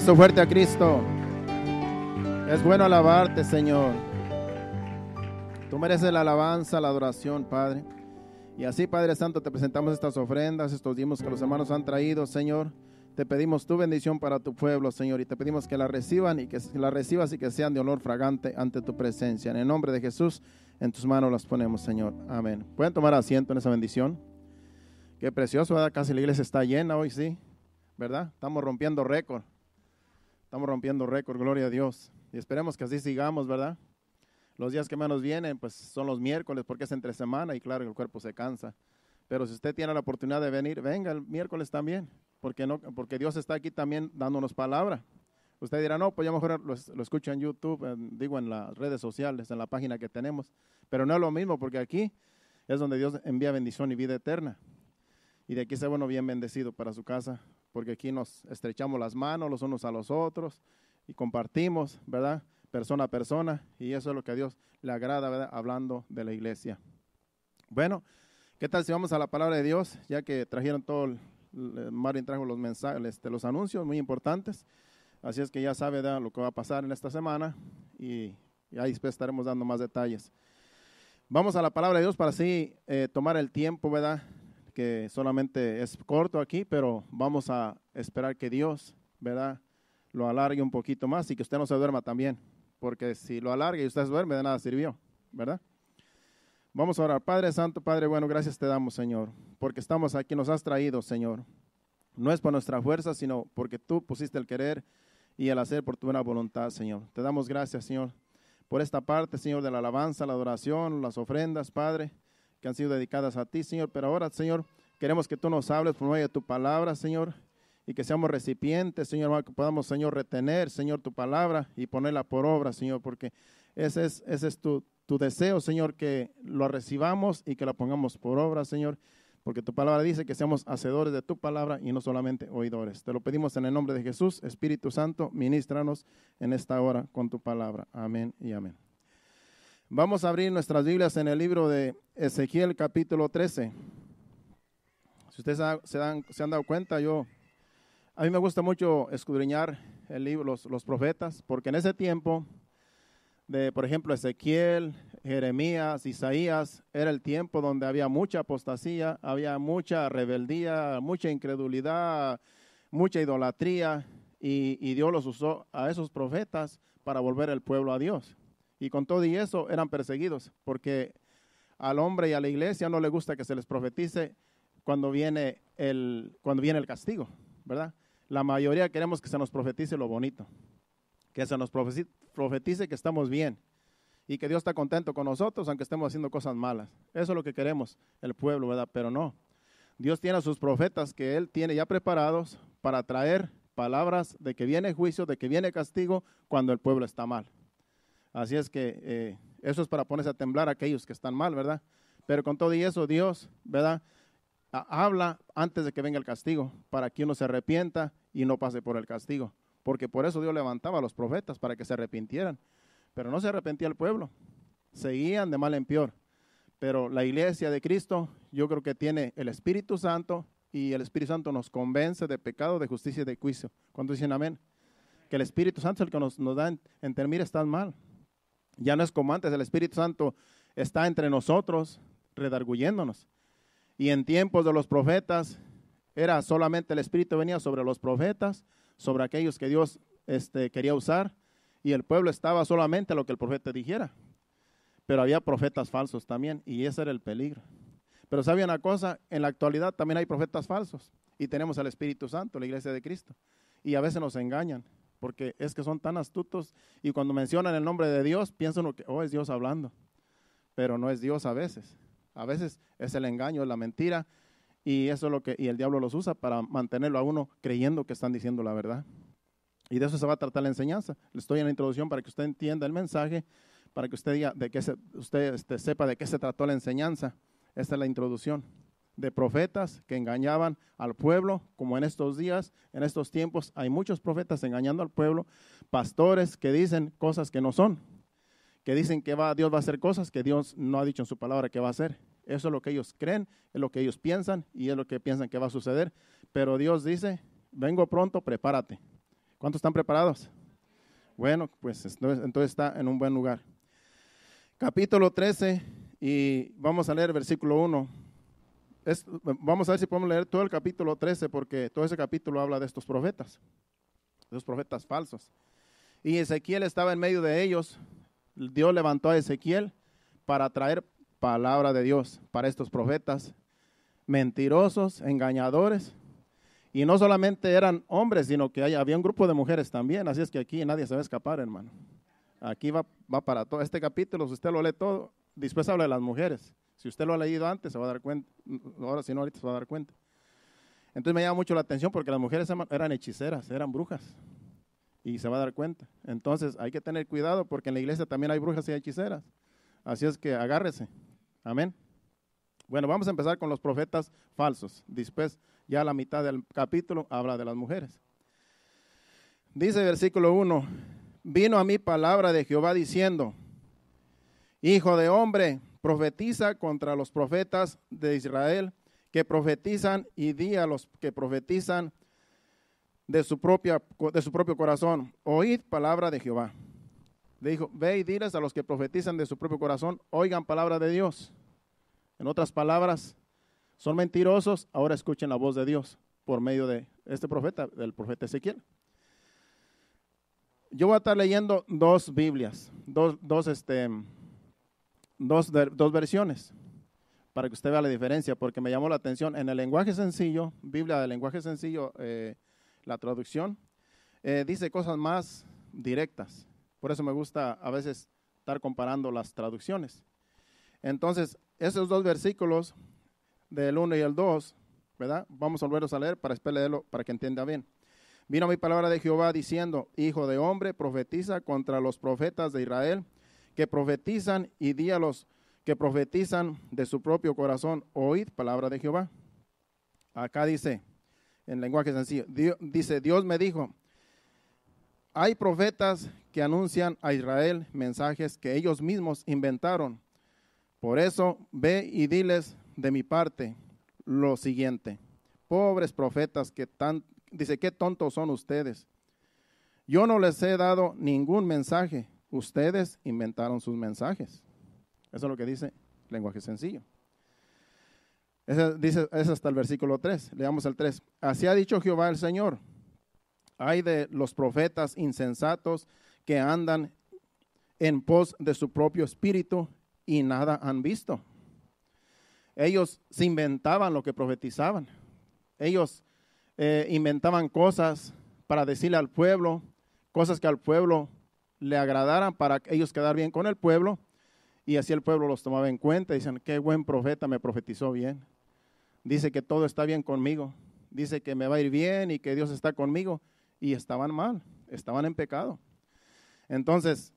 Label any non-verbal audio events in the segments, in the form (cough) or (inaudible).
su fuerte a Cristo. Es bueno alabarte, Señor. Tú mereces la alabanza, la adoración, Padre. Y así, Padre Santo, te presentamos estas ofrendas, estos dimos que los hermanos han traído, Señor. Te pedimos tu bendición para tu pueblo, Señor, y te pedimos que la reciban y que la recibas y que sean de olor fragante ante tu presencia. En el nombre de Jesús, en tus manos las ponemos, Señor. Amén. Pueden tomar asiento en esa bendición. Qué precioso, ¿verdad? Casi la iglesia está llena hoy, sí. ¿Verdad? Estamos rompiendo récord. Estamos rompiendo récord, gloria a Dios. Y esperemos que así sigamos, ¿verdad? Los días que menos vienen, pues son los miércoles, porque es entre semana y claro, el cuerpo se cansa. Pero si usted tiene la oportunidad de venir, venga el miércoles también, porque, no, porque Dios está aquí también dándonos palabra. Usted dirá, no, pues yo mejor lo, escucho en YouTube, digo en las redes sociales, en la página que tenemos. Pero no es lo mismo, porque aquí es donde Dios envía bendición y vida eterna. Y de aquí sea bueno bien bendecido para su casa, porque aquí nos estrechamos las manos los unos a los otros y compartimos, ¿verdad? Persona a persona, y eso es lo que a Dios le agrada, ¿verdad? Hablando de la iglesia. Bueno, ¿qué tal si vamos a la palabra de Dios? Ya que trajeron todo, el, trajo los mensajes, este, los anuncios muy importantes, así es que ya sabe ¿verdad? lo que va a pasar en esta semana y, ahí después estaremos dando más detalles. Vamos a la palabra de Dios para así eh, tomar el tiempo, ¿verdad? que solamente es corto aquí, pero vamos a esperar que Dios, ¿verdad? Lo alargue un poquito más y que usted no se duerma también, porque si lo alargue y usted se duerme, de nada sirvió, ¿verdad? Vamos a orar. Padre Santo, Padre bueno, gracias te damos, Señor, porque estamos aquí, nos has traído, Señor. No es por nuestra fuerza, sino porque tú pusiste el querer y el hacer por tu buena voluntad, Señor. Te damos gracias, Señor, por esta parte, Señor, de la alabanza, la adoración, las ofrendas, Padre que han sido dedicadas a ti, Señor. Pero ahora, Señor, queremos que tú nos hables por medio de tu palabra, Señor, y que seamos recipientes, Señor, que podamos, Señor, retener, Señor, tu palabra y ponerla por obra, Señor, porque ese es, ese es tu, tu deseo, Señor, que lo recibamos y que la pongamos por obra, Señor. Porque tu palabra dice que seamos hacedores de tu palabra y no solamente oidores. Te lo pedimos en el nombre de Jesús. Espíritu Santo, ministranos en esta hora con tu palabra. Amén y amén. Vamos a abrir nuestras Biblias en el libro de Ezequiel capítulo 13. Si ustedes se, se han dado cuenta, yo, a mí me gusta mucho escudriñar el libro, los, los profetas, porque en ese tiempo de, por ejemplo, Ezequiel, Jeremías, Isaías, era el tiempo donde había mucha apostasía, había mucha rebeldía, mucha incredulidad, mucha idolatría, y, y Dios los usó a esos profetas para volver el pueblo a Dios. Y con todo y eso eran perseguidos, porque al hombre y a la iglesia no le gusta que se les profetice cuando viene el, cuando viene el castigo, ¿verdad? La mayoría queremos que se nos profetice lo bonito, que se nos profetice que estamos bien y que Dios está contento con nosotros aunque estemos haciendo cosas malas. Eso es lo que queremos, el pueblo, ¿verdad? Pero no. Dios tiene a sus profetas que Él tiene ya preparados para traer palabras de que viene juicio, de que viene castigo cuando el pueblo está mal. Así es que eh, eso es para ponerse a temblar a aquellos que están mal, ¿verdad? Pero con todo y eso, Dios, ¿verdad? Habla antes de que venga el castigo, para que uno se arrepienta y no pase por el castigo. Porque por eso Dios levantaba a los profetas, para que se arrepintieran. Pero no se arrepentía el pueblo. Seguían de mal en peor. Pero la iglesia de Cristo, yo creo que tiene el Espíritu Santo y el Espíritu Santo nos convence de pecado, de justicia y de juicio. Cuando dicen amén? Que el Espíritu Santo es el que nos, da en, en estar mal. Ya no es como antes, el Espíritu Santo está entre nosotros, redarguyéndonos. Y en tiempos de los profetas, era solamente el Espíritu venía sobre los profetas, sobre aquellos que Dios este, quería usar, y el pueblo estaba solamente a lo que el profeta dijera. Pero había profetas falsos también, y ese era el peligro. Pero sabía una cosa, en la actualidad también hay profetas falsos, y tenemos al Espíritu Santo, la iglesia de Cristo, y a veces nos engañan porque es que son tan astutos y cuando mencionan el nombre de Dios piensan que, oh, es Dios hablando, pero no es Dios a veces. A veces es el engaño, es la mentira y eso es lo que y el diablo los usa para mantenerlo a uno creyendo que están diciendo la verdad. Y de eso se va a tratar la enseñanza. Le estoy en la introducción para que usted entienda el mensaje, para que usted de qué usted este, sepa de qué se trató la enseñanza. Esta es la introducción de profetas que engañaban al pueblo, como en estos días, en estos tiempos, hay muchos profetas engañando al pueblo, pastores que dicen cosas que no son, que dicen que va, Dios va a hacer cosas que Dios no ha dicho en su palabra que va a hacer. Eso es lo que ellos creen, es lo que ellos piensan y es lo que piensan que va a suceder. Pero Dios dice, vengo pronto, prepárate. ¿Cuántos están preparados? Bueno, pues entonces está en un buen lugar. Capítulo 13 y vamos a leer versículo 1 vamos a ver si podemos leer todo el capítulo 13, porque todo ese capítulo habla de estos profetas, de los profetas falsos. Y Ezequiel estaba en medio de ellos. Dios levantó a Ezequiel para traer palabra de Dios para estos profetas mentirosos, engañadores. Y no solamente eran hombres, sino que había un grupo de mujeres también. Así es que aquí nadie se va a escapar, hermano. Aquí va, va para todo. Este capítulo, si usted lo lee todo, después habla de las mujeres. Si usted lo ha leído antes, se va a dar cuenta. Ahora, si no, ahorita se va a dar cuenta. Entonces me llama mucho la atención porque las mujeres eran hechiceras, eran brujas. Y se va a dar cuenta. Entonces hay que tener cuidado porque en la iglesia también hay brujas y hechiceras. Así es que agárrese. Amén. Bueno, vamos a empezar con los profetas falsos. Después, ya la mitad del capítulo habla de las mujeres. Dice versículo 1, vino a mí palabra de Jehová diciendo, Hijo de hombre, profetiza contra los profetas de Israel que profetizan y di a los que profetizan de su, propia, de su propio corazón, oíd palabra de Jehová. Le dijo, ve y diles a los que profetizan de su propio corazón, oigan palabra de Dios. En otras palabras, son mentirosos, ahora escuchen la voz de Dios por medio de este profeta, del profeta Ezequiel. Yo voy a estar leyendo dos Biblias, dos, dos este, dos, dos versiones para que usted vea la diferencia, porque me llamó la atención. En el lenguaje sencillo, Biblia del lenguaje sencillo, eh, la traducción, eh, dice cosas más directas. Por eso me gusta a veces estar comparando las traducciones. Entonces, esos dos versículos, del 1 y el 2, ¿verdad? Vamos a volverlos a leer para leerlo, para que entienda bien. Vino mi palabra de Jehová diciendo, Hijo de hombre, profetiza contra los profetas de Israel que profetizan y díalos, que profetizan de su propio corazón, oíd palabra de Jehová. Acá dice, en lenguaje sencillo, dice, Dios me dijo, hay profetas que anuncian a Israel mensajes que ellos mismos inventaron. Por eso ve y diles de mi parte lo siguiente. Pobres profetas que tan, dice, qué tontos son ustedes. Yo no les he dado ningún mensaje Ustedes inventaron sus mensajes. Eso es lo que dice lenguaje sencillo. dice, es hasta el versículo 3. Leamos el 3. Así ha dicho Jehová el Señor. Hay de los profetas insensatos que andan en pos de su propio espíritu y nada han visto. Ellos se inventaban lo que profetizaban. Ellos eh, inventaban cosas para decirle al pueblo, cosas que al pueblo le agradaran para ellos quedar bien con el pueblo. Y así el pueblo los tomaba en cuenta. Dicen, qué buen profeta, me profetizó bien. Dice que todo está bien conmigo. Dice que me va a ir bien y que Dios está conmigo. Y estaban mal, estaban en pecado. Entonces,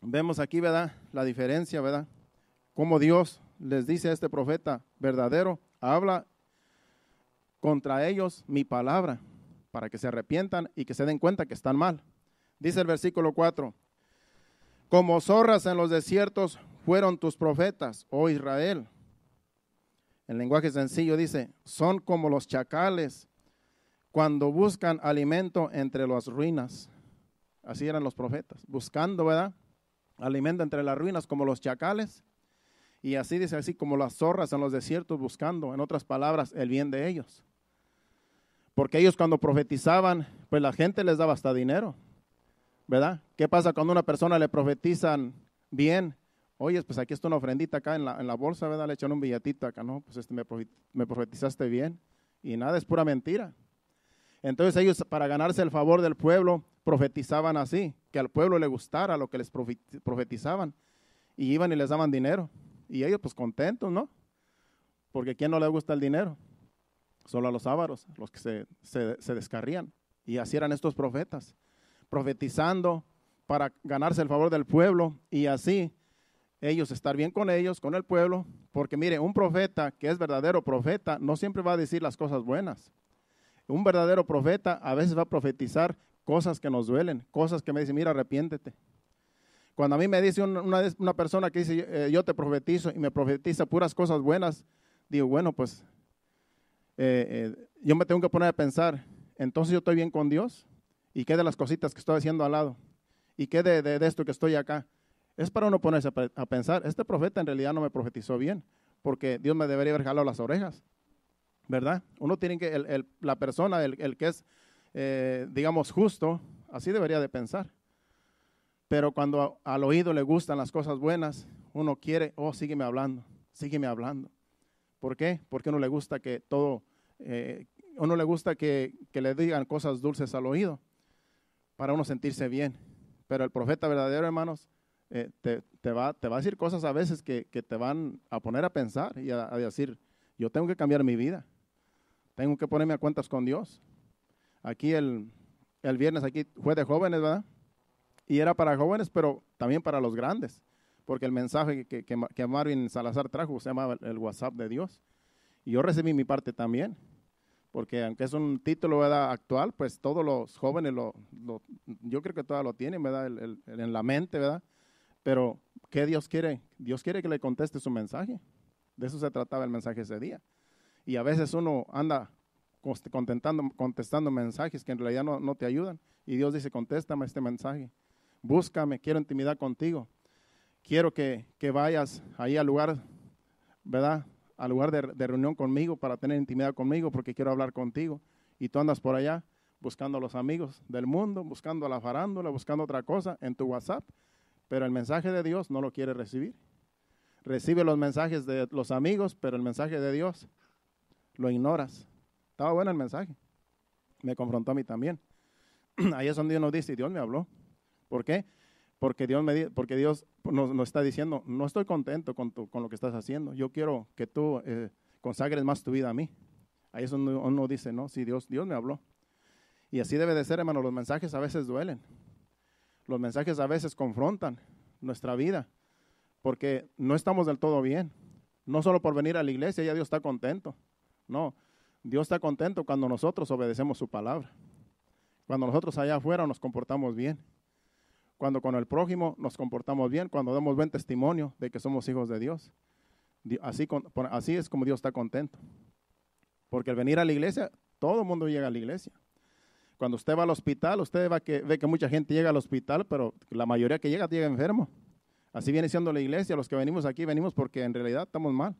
vemos aquí, ¿verdad? La diferencia, ¿verdad? Cómo Dios les dice a este profeta verdadero, habla contra ellos mi palabra, para que se arrepientan y que se den cuenta que están mal. Dice el versículo 4, como zorras en los desiertos fueron tus profetas, oh Israel. En lenguaje sencillo dice, son como los chacales cuando buscan alimento entre las ruinas. Así eran los profetas, buscando, ¿verdad? Alimento entre las ruinas como los chacales. Y así dice, así como las zorras en los desiertos buscando, en otras palabras, el bien de ellos. Porque ellos cuando profetizaban, pues la gente les daba hasta dinero. ¿verdad? ¿Qué pasa cuando una persona le profetizan bien? Oye, pues aquí está una ofrendita acá en la, en la bolsa, ¿verdad? Le echan un billetito acá, ¿no? Pues este, me, profetizaste bien. Y nada, es pura mentira. Entonces ellos, para ganarse el favor del pueblo, profetizaban así, que al pueblo le gustara lo que les profetizaban. Y iban y les daban dinero. Y ellos, pues contentos, ¿no? Porque quién no le gusta el dinero? Solo a los ávaros, los que se, se descarrían. Y así eran estos profetas profetizando para ganarse el favor del pueblo y así ellos estar bien con ellos, con el pueblo, porque mire, un profeta que es verdadero profeta no siempre va a decir las cosas buenas. Un verdadero profeta a veces va a profetizar cosas que nos duelen, cosas que me dicen, mira, arrepiéntete. Cuando a mí me dice una, persona que dice, eh, yo te profetizo y me profetiza puras cosas buenas, digo, bueno, pues eh, eh, yo me tengo que poner a pensar, entonces yo estoy bien con Dios. ¿Y qué de las cositas que estoy haciendo al lado? ¿Y qué de, de, esto que estoy acá? Es para uno ponerse a, pensar, este profeta en realidad no me profetizó bien, porque Dios me debería haber jalado las orejas, ¿verdad? Uno tiene que, el, la persona, el, que es, eh, digamos, justo, así debería de pensar. Pero cuando al oído le gustan las cosas buenas, uno quiere, oh, sígueme hablando, sígueme hablando. ¿Por qué? Porque uno le gusta que todo, eh, uno le gusta que, que le digan cosas dulces al oído para uno sentirse bien. Pero el profeta verdadero, hermanos, eh, te, va, te va a decir cosas a veces que, te van a poner a pensar y a, decir, yo tengo que cambiar mi vida, tengo que ponerme a cuentas con Dios. Aquí el, viernes, aquí fue de jóvenes, ¿verdad? Y era para jóvenes, pero también para los grandes, porque el mensaje que, que, que Marvin Salazar trajo se llamaba el WhatsApp de Dios. Y yo recibí mi parte también porque aunque es un título ¿verdad? actual, pues todos los jóvenes, lo, yo creo que todos lo tienen ¿verdad? en la mente, ¿verdad? Pero, ¿qué Dios quiere? Dios quiere que le conteste su mensaje. De eso se trataba el mensaje ese día. Y a veces uno anda contentando, contestando mensajes que en realidad no, te ayudan. Y Dios dice, contéstame este mensaje. Búscame, quiero intimidad contigo. Quiero que vayas ahí al lugar, ¿verdad? al lugar de, reunión conmigo para tener intimidad conmigo porque quiero hablar contigo. Y tú andas por allá buscando a los amigos del mundo, buscando a la farándula, buscando otra cosa en tu WhatsApp, pero el mensaje de Dios no lo quiere recibir. Recibe los mensajes de los amigos, pero el mensaje de Dios lo ignoras. Estaba bueno el mensaje. Me confrontó a mí también. (clears throat) Ahí es donde Dios nos dice, Dios me habló. ¿Por qué? porque Dios, me, porque Dios nos, está diciendo, no estoy contento con, con, lo que estás haciendo, yo quiero que tú eh, consagres más tu vida a mí. Ahí eso uno dice, no, sí, Dios, Dios me habló. Y así debe de ser, hermano, los mensajes a veces duelen, los mensajes a veces confrontan nuestra vida, porque no estamos del todo bien. No solo por venir a la iglesia, ya Dios está contento. No, Dios está contento cuando nosotros obedecemos su palabra, cuando nosotros allá afuera nos comportamos bien cuando con el prójimo nos comportamos bien, cuando damos buen testimonio de que somos hijos de Dios. Así, así es como Dios está contento. Porque al venir a la iglesia, todo el mundo llega a la iglesia. Cuando usted va al hospital, usted ve que mucha gente llega al hospital, pero la mayoría que llega llega enfermo. Así viene siendo la iglesia. Los que venimos aquí venimos porque en realidad estamos mal.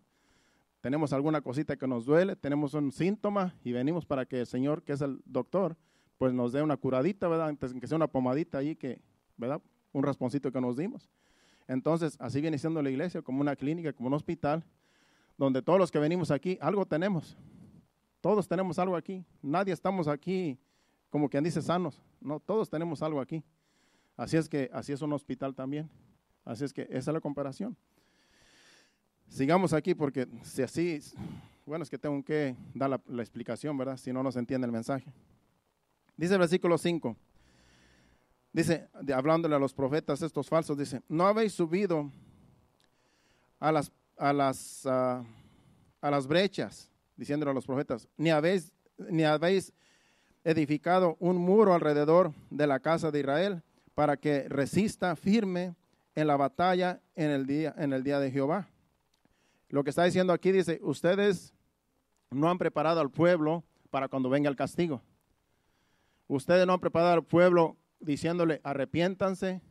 Tenemos alguna cosita que nos duele, tenemos un síntoma y venimos para que el Señor, que es el doctor, pues nos dé una curadita, ¿verdad? Antes que sea una pomadita allí que un rasponcito que nos dimos. Entonces, así viene siendo la iglesia, como una clínica, como un hospital, donde todos los que venimos aquí, algo tenemos. Todos tenemos algo aquí. Nadie estamos aquí, como quien dice, sanos. No, todos tenemos algo aquí. Así es que así es un hospital también. Así es que esa es la comparación. Sigamos aquí porque si así, bueno, es que tengo que dar la, explicación, ¿verdad? Si no, nos entiende el mensaje. Dice el versículo 5 dice, hablándole a los profetas estos falsos, dice, no habéis subido a las, a las, ah, a las brechas, diciéndole a los profetas, ni habéis, ni habéis edificado un muro alrededor de la casa de Israel para que resista firme en la batalla en el día, en el día de Jehová. Lo que está diciendo aquí dice, ustedes no han preparado al pueblo para cuando venga el castigo. Ustedes no han preparado al pueblo diciéndole arrepiéntanse,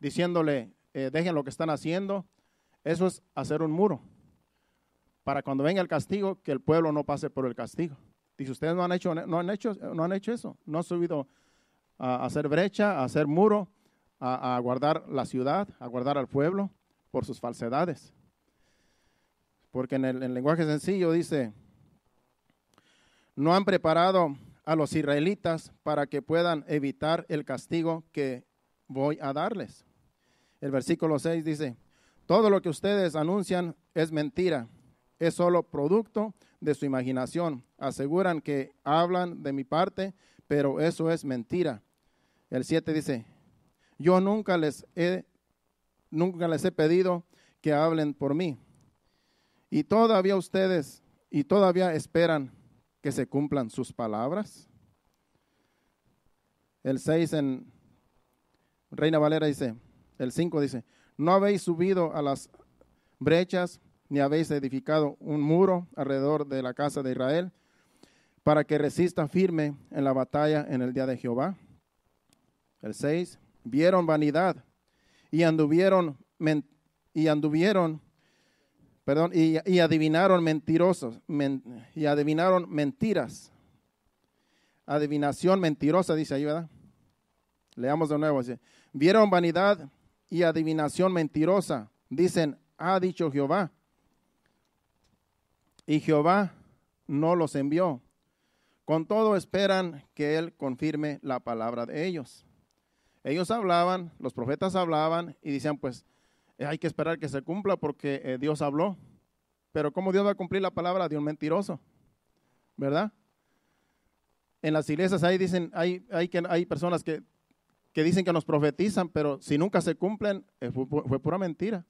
diciéndole eh, dejen lo que están haciendo. Eso es hacer un muro. Para cuando venga el castigo, que el pueblo no pase por el castigo. Dice, ustedes no han hecho, no han hecho, no han hecho eso. No han subido a hacer brecha, a hacer muro, a, guardar la ciudad, a guardar al pueblo por sus falsedades. Porque en en el lenguaje sencillo dice, no han preparado a los israelitas para que puedan evitar el castigo que voy a darles. El versículo 6 dice, todo lo que ustedes anuncian es mentira, es solo producto de su imaginación. Aseguran que hablan de mi parte, pero eso es mentira. El 7 dice, yo nunca les he nunca les he pedido que hablen por mí. Y todavía ustedes y todavía esperan se cumplan sus palabras. El 6 en Reina Valera dice, el 5 dice, no habéis subido a las brechas ni habéis edificado un muro alrededor de la casa de Israel para que resista firme en la batalla en el día de Jehová. El 6, vieron vanidad y anduvieron, y anduvieron Perdón, y, adivinaron mentirosos, y adivinaron mentiras. Adivinación mentirosa, dice ahí, ¿verdad? Leamos de nuevo. Vieron vanidad y adivinación mentirosa. Dicen, ha dicho Jehová. Y Jehová no los envió. Con todo esperan que Él confirme la palabra de ellos. Ellos hablaban, los profetas hablaban y decían, pues, eh, hay que esperar que se cumpla porque eh, Dios habló. Pero ¿cómo Dios va a cumplir la palabra de un mentiroso? ¿Verdad? En las iglesias ahí dicen, hay, hay, hay personas que, que dicen que nos profetizan, pero si nunca se cumplen, eh, fue, fue pura mentira.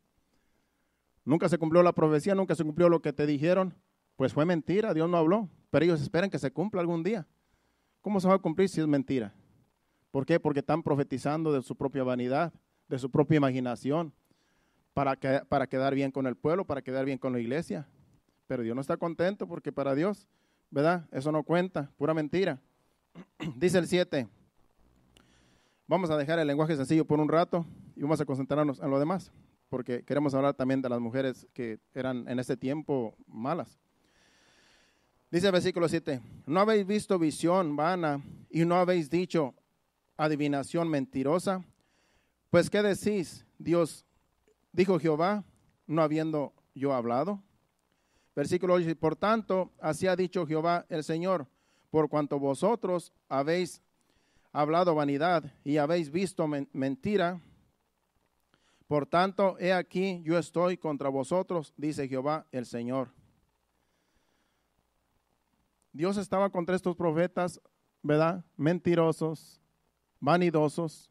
Nunca se cumplió la profecía, nunca se cumplió lo que te dijeron. Pues fue mentira, Dios no habló. Pero ellos esperan que se cumpla algún día. ¿Cómo se va a cumplir si es mentira? ¿Por qué? Porque están profetizando de su propia vanidad, de su propia imaginación, para, quedar bien con el pueblo, para quedar bien con la iglesia. Pero Dios no está contento porque para Dios, ¿verdad? Eso no cuenta, pura mentira. (clears throat) Dice el 7. Vamos a dejar el lenguaje sencillo por un rato y vamos a concentrarnos en lo demás, porque queremos hablar también de las mujeres que eran en ese tiempo malas. Dice el versículo 7, no habéis visto visión vana y no habéis dicho adivinación mentirosa, pues ¿qué decís? Dios dijo Jehová, no habiendo yo hablado. Versículo 8, por tanto, así ha dicho Jehová el Señor, por cuanto vosotros habéis hablado vanidad y habéis visto mentira, por tanto, he aquí, yo estoy contra vosotros, dice Jehová el Señor. Dios estaba contra estos profetas, ¿verdad? Mentirosos, vanidosos.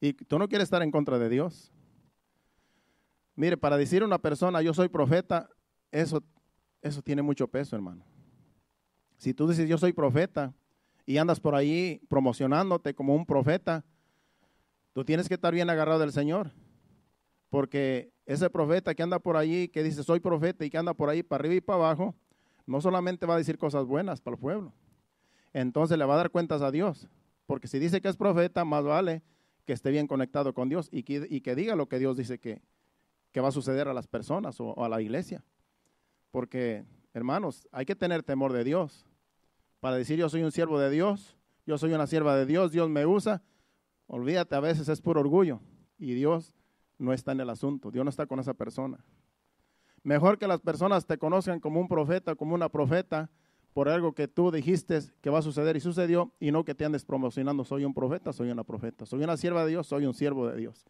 Y tú no quieres estar en contra de Dios. Mire, para decir a una persona, yo soy profeta, eso, eso tiene mucho peso, hermano. Si tú dices, yo soy profeta, y andas por ahí promocionándote como un profeta, tú tienes que estar bien agarrado del Señor. Porque ese profeta que anda por allí, que dice soy profeta y que anda por ahí para arriba y para abajo, no solamente va a decir cosas buenas para el pueblo, entonces le va a dar cuentas a Dios. Porque si dice que es profeta, más vale que esté bien conectado con Dios y que, y que diga lo que Dios dice que, que va a suceder a las personas o, a la iglesia. Porque, hermanos, hay que tener temor de Dios para decir yo soy un siervo de Dios, yo soy una sierva de Dios, Dios me usa. Olvídate, a veces es puro orgullo y Dios no está en el asunto, Dios no está con esa persona. Mejor que las personas te conozcan como un profeta, como una profeta, por algo que tú dijiste que va a suceder y sucedió, y no que te andes promocionando, soy un profeta, soy una profeta, soy una sierva de Dios, soy un siervo de Dios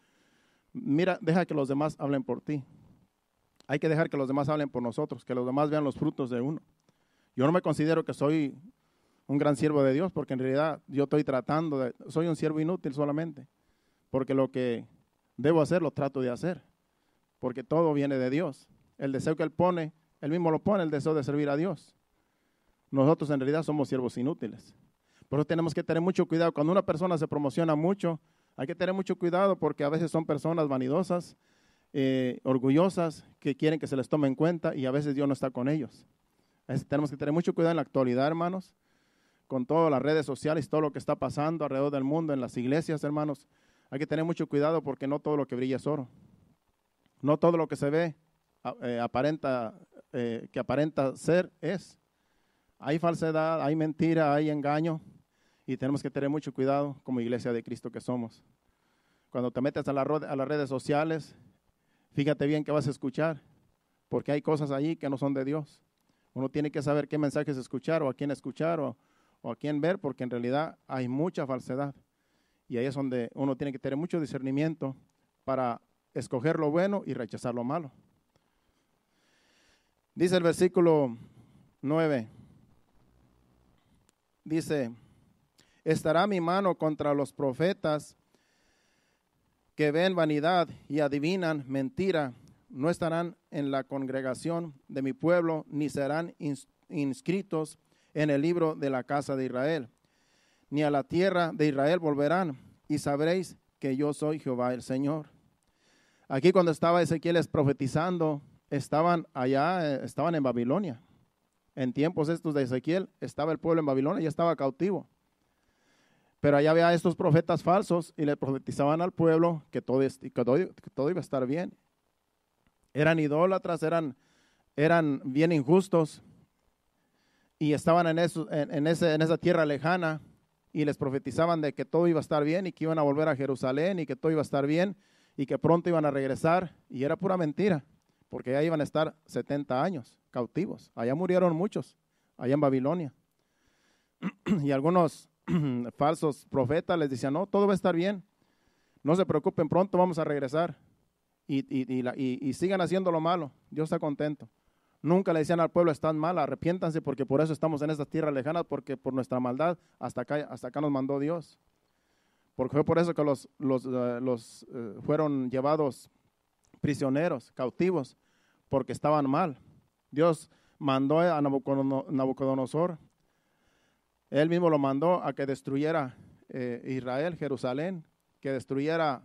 mira, deja que los demás hablen por ti. Hay que dejar que los demás hablen por nosotros, que los demás vean los frutos de uno. Yo no me considero que soy un gran siervo de Dios, porque en realidad yo estoy tratando, de, soy un siervo inútil solamente, porque lo que debo hacer lo trato de hacer, porque todo viene de Dios. El deseo que Él pone, Él mismo lo pone, el deseo de servir a Dios. Nosotros en realidad somos siervos inútiles. Por eso tenemos que tener mucho cuidado. Cuando una persona se promociona mucho, hay que tener mucho cuidado porque a veces son personas vanidosas, eh, orgullosas, que quieren que se les tome en cuenta y a veces Dios no está con ellos. tenemos que tener mucho cuidado en la actualidad, hermanos, con todas las redes sociales, todo lo que está pasando alrededor del mundo, en las iglesias, hermanos. Hay que tener mucho cuidado porque no todo lo que brilla es oro. No todo lo que se ve eh, aparenta, eh, que aparenta ser es. Hay falsedad, hay mentira, hay engaño. Y tenemos que tener mucho cuidado como iglesia de Cristo que somos. Cuando te metes a, a las redes sociales, fíjate bien qué vas a escuchar, porque hay cosas allí que no son de Dios. Uno tiene que saber qué mensajes escuchar o a quién escuchar o, o a quién ver, porque en realidad hay mucha falsedad. Y ahí es donde uno tiene que tener mucho discernimiento para escoger lo bueno y rechazar lo malo. Dice el versículo 9. Dice, estará mi mano contra los profetas que ven vanidad y adivinan mentira. No estarán en la congregación de mi pueblo, ni serán inscritos en el libro de la casa de Israel. Ni a la tierra de Israel volverán, y sabréis que yo soy Jehová el Señor. Aquí cuando estaba Ezequiel profetizando, estaban allá, eh, estaban en Babilonia. En tiempos estos de Ezequiel estaba el pueblo en Babilonia y estaba cautivo. Pero allá había estos profetas falsos y le profetizaban al pueblo que todo, iba a estar bien. Eran idólatras, eran, eran bien injustos y estaban en, eso, en, ese, en esa tierra lejana y les profetizaban de que todo iba a estar bien y que iban a volver a Jerusalén y que todo iba a estar bien y que pronto iban a regresar. Y era pura mentira, porque allá iban a estar 70 años cautivos. Allá murieron muchos, allá en Babilonia. (clears throat) y algunos (clears throat) falsos profetas les decían, no, todo va a estar bien, no se preocupen, pronto vamos a regresar y, y, sigan haciendo lo malo, Dios está contento. Nunca le decían al pueblo, están mal, arrepiéntanse porque por eso estamos en estas tierras lejanas, porque por nuestra maldad hasta acá, hasta acá nos mandó Dios. Porque fue por eso que los, los, eh, eh, fueron llevados prisioneros, cautivos, porque estaban mal. Dios mandó a Nabucodonosor él mismo lo mandó a que destruyera eh, Israel, Jerusalén, que destruyera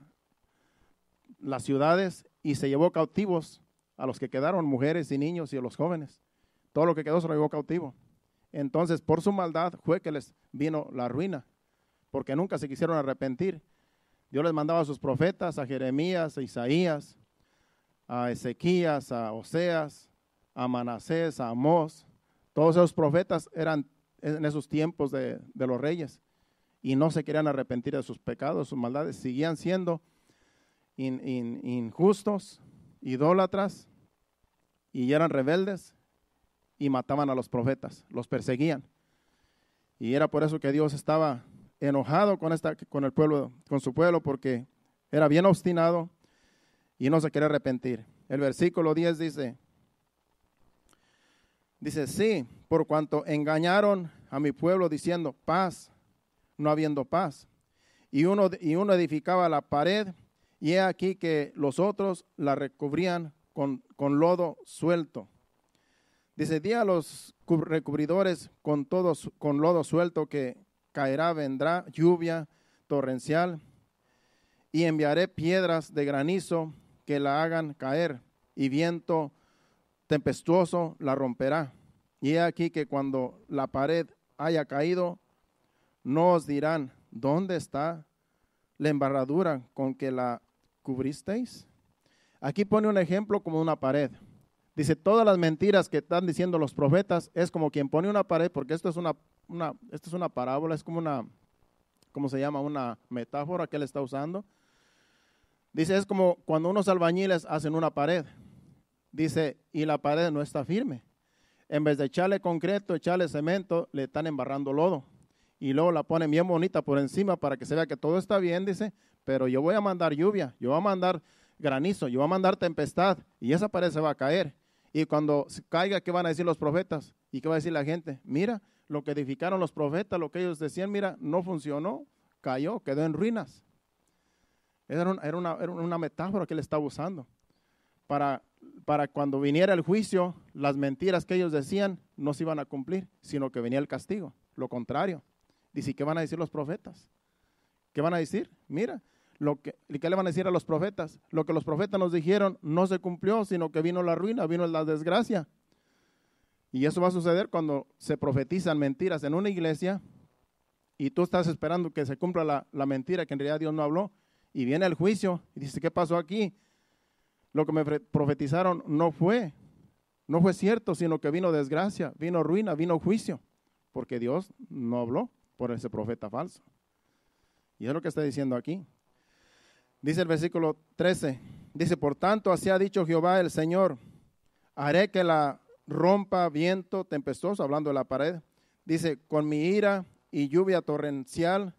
las ciudades y se llevó cautivos a los que quedaron, mujeres y niños y a los jóvenes. Todo lo que quedó se lo llevó cautivo. Entonces, por su maldad fue que les vino la ruina, porque nunca se quisieron arrepentir. Dios les mandaba a sus profetas, a Jeremías, a Isaías, a Ezequías, a Oseas, a Manasés, a Amós. Todos esos profetas eran en esos tiempos de, los reyes y no se querían arrepentir de sus pecados, sus maldades, seguían siendo injustos, idólatras y eran rebeldes y mataban a los profetas, los perseguían. Y era por eso que Dios estaba enojado con, esta, con, el pueblo, con su pueblo porque era bien obstinado y no se quería arrepentir. El versículo 10 dice, Dice, sí, por cuanto engañaron a mi pueblo diciendo paz, no habiendo paz. Y uno, y uno edificaba la pared y he aquí que los otros la recubrían con, con lodo suelto. Dice, di a los recubridores con, todos, con lodo suelto que caerá, vendrá lluvia torrencial y enviaré piedras de granizo que la hagan caer y viento tempestuoso la romperá. Y he aquí que cuando la pared haya caído, no os dirán, ¿dónde está la embarradura con que la cubristeis? Aquí pone un ejemplo como una pared. Dice, todas las mentiras que están diciendo los profetas es como quien pone una pared, porque esto es una, es una parábola, es como una, como se llama? Una metáfora que él está usando. Dice, es como cuando unos albañiles hacen una pared dice, y la pared no está firme. En vez de echarle concreto, echarle cemento, le están embarrando lodo. Y luego la ponen bien bonita por encima para que se vea que todo está bien, dice, pero yo voy a mandar lluvia, yo voy a mandar granizo, yo voy a mandar tempestad, y esa pared se va a caer. Y cuando caiga, ¿qué van a decir los profetas? ¿Y qué va a decir la gente? Mira, lo que edificaron los profetas, lo que ellos decían, mira, no funcionó, cayó, quedó en ruinas. Era una, era una metáfora que él estaba usando para para cuando viniera el juicio, las mentiras que ellos decían no se iban a cumplir, sino que venía el castigo. Lo contrario. Dice, ¿qué van a decir los profetas? ¿Qué van a decir? Mira, lo que, ¿qué le van a decir a los profetas? Lo que los profetas nos dijeron no se cumplió, sino que vino la ruina, vino la desgracia. Y eso va a suceder cuando se profetizan mentiras en una iglesia y tú estás esperando que se cumpla la, mentira que en realidad Dios no habló y viene el juicio y dice, ¿qué pasó aquí? lo que me profetizaron no fue, no fue cierto, sino que vino desgracia, vino ruina, vino juicio, porque Dios no habló por ese profeta falso. Y es lo que está diciendo aquí. Dice el versículo 13, dice, por tanto, así ha dicho Jehová el Señor, haré que la rompa viento tempestuoso, hablando de la pared, dice, con mi ira y lluvia torrencial,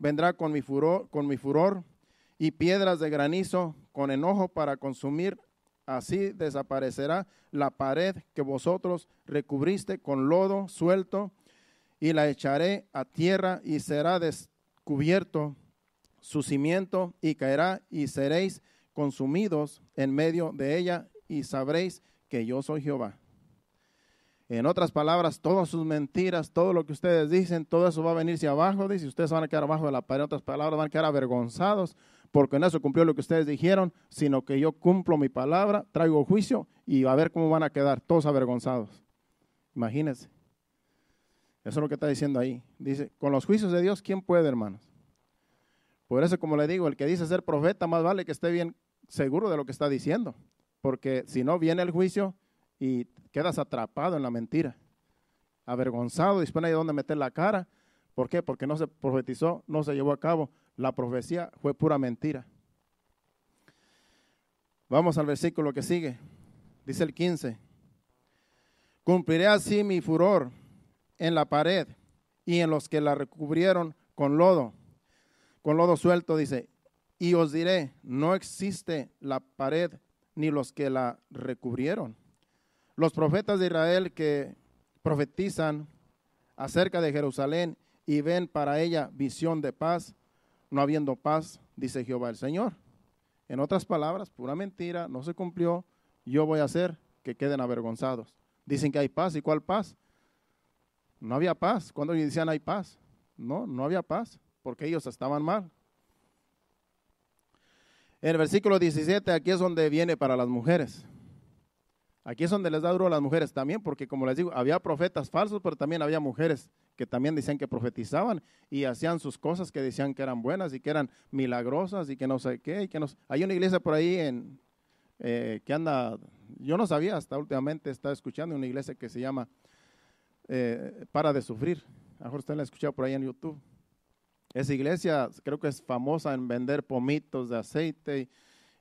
vendrá con mi furor, con mi furor y piedras de granizo con enojo para consumir. Así desaparecerá la pared que vosotros recubriste con lodo suelto y la echaré a tierra y será descubierto su cimiento y caerá y seréis consumidos en medio de ella y sabréis que yo soy Jehová. En otras palabras, todas sus mentiras, todo lo que ustedes dicen, todo eso va a venirse abajo, dice, ustedes van a quedar abajo de la pared, en otras palabras, van a quedar avergonzados porque en eso cumplió lo que ustedes dijeron, sino que yo cumplo mi palabra, traigo juicio y a ver cómo van a quedar, todos avergonzados. Imagínense. Eso es lo que está diciendo ahí. Dice, con los juicios de Dios, ¿quién puede, hermanos? Por eso, como le digo, el que dice ser profeta, más vale que esté bien seguro de lo que está diciendo, porque si no viene el juicio y quedas atrapado en la mentira, avergonzado, dispone de donde dónde meter la cara. ¿Por qué? Porque no se profetizó, no se llevó a cabo la profecía fue pura mentira. Vamos al versículo que sigue. Dice el 15. Cumpliré así mi furor en la pared y en los que la recubrieron con lodo, con lodo suelto, dice, y os diré, no existe la pared ni los que la recubrieron. Los profetas de Israel que profetizan acerca de Jerusalén y ven para ella visión de paz, no habiendo paz, dice Jehová el Señor. En otras palabras, pura mentira, no se cumplió, yo voy a hacer que queden avergonzados. Dicen que hay paz, ¿y cuál paz? No había paz. Cuando decían hay paz? No, no había paz, porque ellos estaban mal. En el versículo 17, aquí es donde viene para las mujeres. Aquí es donde les da duro a las mujeres también, porque como les digo, había profetas falsos, pero también había mujeres que también decían que profetizaban y hacían sus cosas que decían que eran buenas y que eran milagrosas y que no sé qué. Y que Hay una iglesia por ahí en, eh, que anda, yo no sabía, hasta últimamente estaba escuchando una iglesia que se llama eh, Para de Sufrir. A lo mejor usted la ha escuchado por ahí en YouTube. Esa iglesia creo que es famosa en vender pomitos de aceite y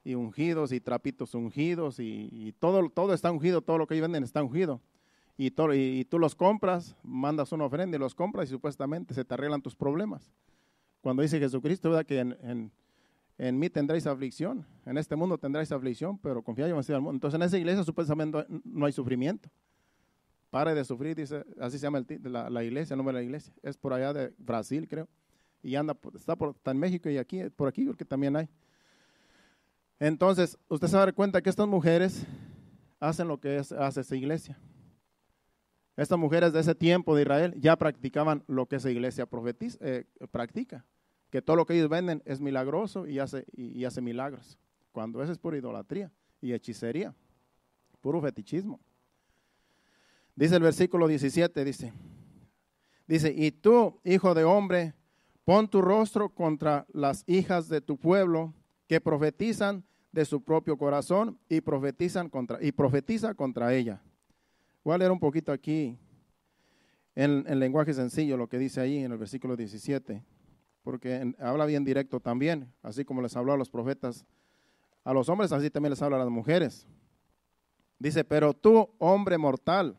y ungidos y trapitos ungidos y, todo, todo está ungido, todo lo que ellos venden está ungido. Y, todo, y, tú los compras, mandas una ofrenda y los compras y supuestamente se te arreglan tus problemas. Cuando dice Jesucristo, ¿verdad? Que en, en, en mí tendréis aflicción, en este mundo tendréis aflicción, pero confía yo en el mundo. Entonces en esa iglesia supuestamente no hay sufrimiento. Pare de sufrir, dice, así se llama la, iglesia, el nombre de la iglesia. Es por allá de Brasil, creo. Y anda, está por, está en México y aquí, por aquí porque también hay. Entonces, usted se va a dar cuenta que estas mujeres hacen lo que hace esa iglesia. Estas mujeres de ese tiempo de Israel ya practicaban lo que esa iglesia eh, practica, que todo lo que ellos venden es milagroso y hace, hace milagros, cuando eso es pura idolatría y hechicería, puro fetichismo. Dice el versículo 17, dice, dice, y tú, hijo de hombre, pon tu rostro contra las hijas de tu pueblo que profetizan de su propio corazón y, profetizan contra, y profetiza contra ella. Voy a leer un poquito aquí en, lenguaje sencillo lo que dice ahí en el versículo 17, porque habla bien directo también, así como les habló a los profetas, a los hombres, así también les habla a las mujeres. Dice, pero tú, hombre mortal,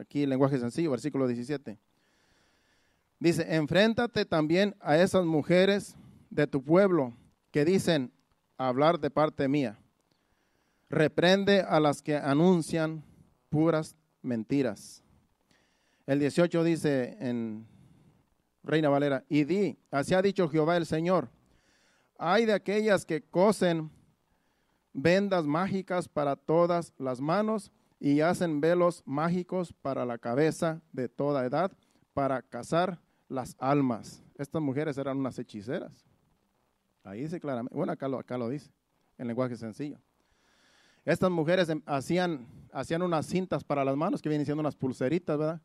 aquí en lenguaje sencillo, versículo 17, dice, enfréntate también a esas mujeres de tu pueblo que dicen, hablar de parte mía. Reprende a las que anuncian puras mentiras. El 18 dice en Reina Valera, y di, así ha dicho Jehová el Señor, hay de aquellas que cosen vendas mágicas para todas las manos y hacen velos mágicos para la cabeza de toda edad para cazar las almas. Estas mujeres eran unas hechiceras. Ahí dice claramente, bueno, acá lo, acá lo dice, en lenguaje sencillo. Estas mujeres em, hacían, hacían unas cintas para las manos que vienen siendo unas pulseritas, ¿verdad?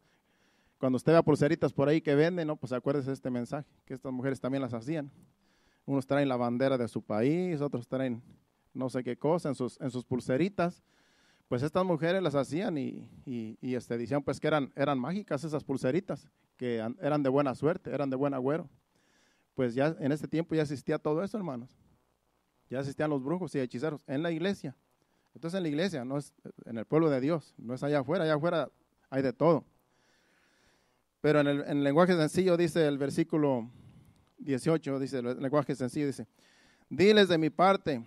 Cuando usted vea pulseritas por ahí que venden, ¿no? Pues acuérdese de este mensaje, que estas mujeres también las hacían. Unos traen la bandera de su país, otros traen no sé qué cosa en sus, en sus pulseritas. Pues estas mujeres las hacían y, este, decían pues que eran, eran mágicas esas pulseritas, que eran de buena suerte, eran de buen agüero pues ya en este tiempo ya existía todo eso, hermanos. Ya existían los brujos y hechiceros en la iglesia. Entonces en la iglesia, no es en el pueblo de Dios, no es allá afuera, allá afuera hay de todo. Pero en el, en lenguaje sencillo dice el versículo 18, dice el lenguaje sencillo, dice, diles de mi parte,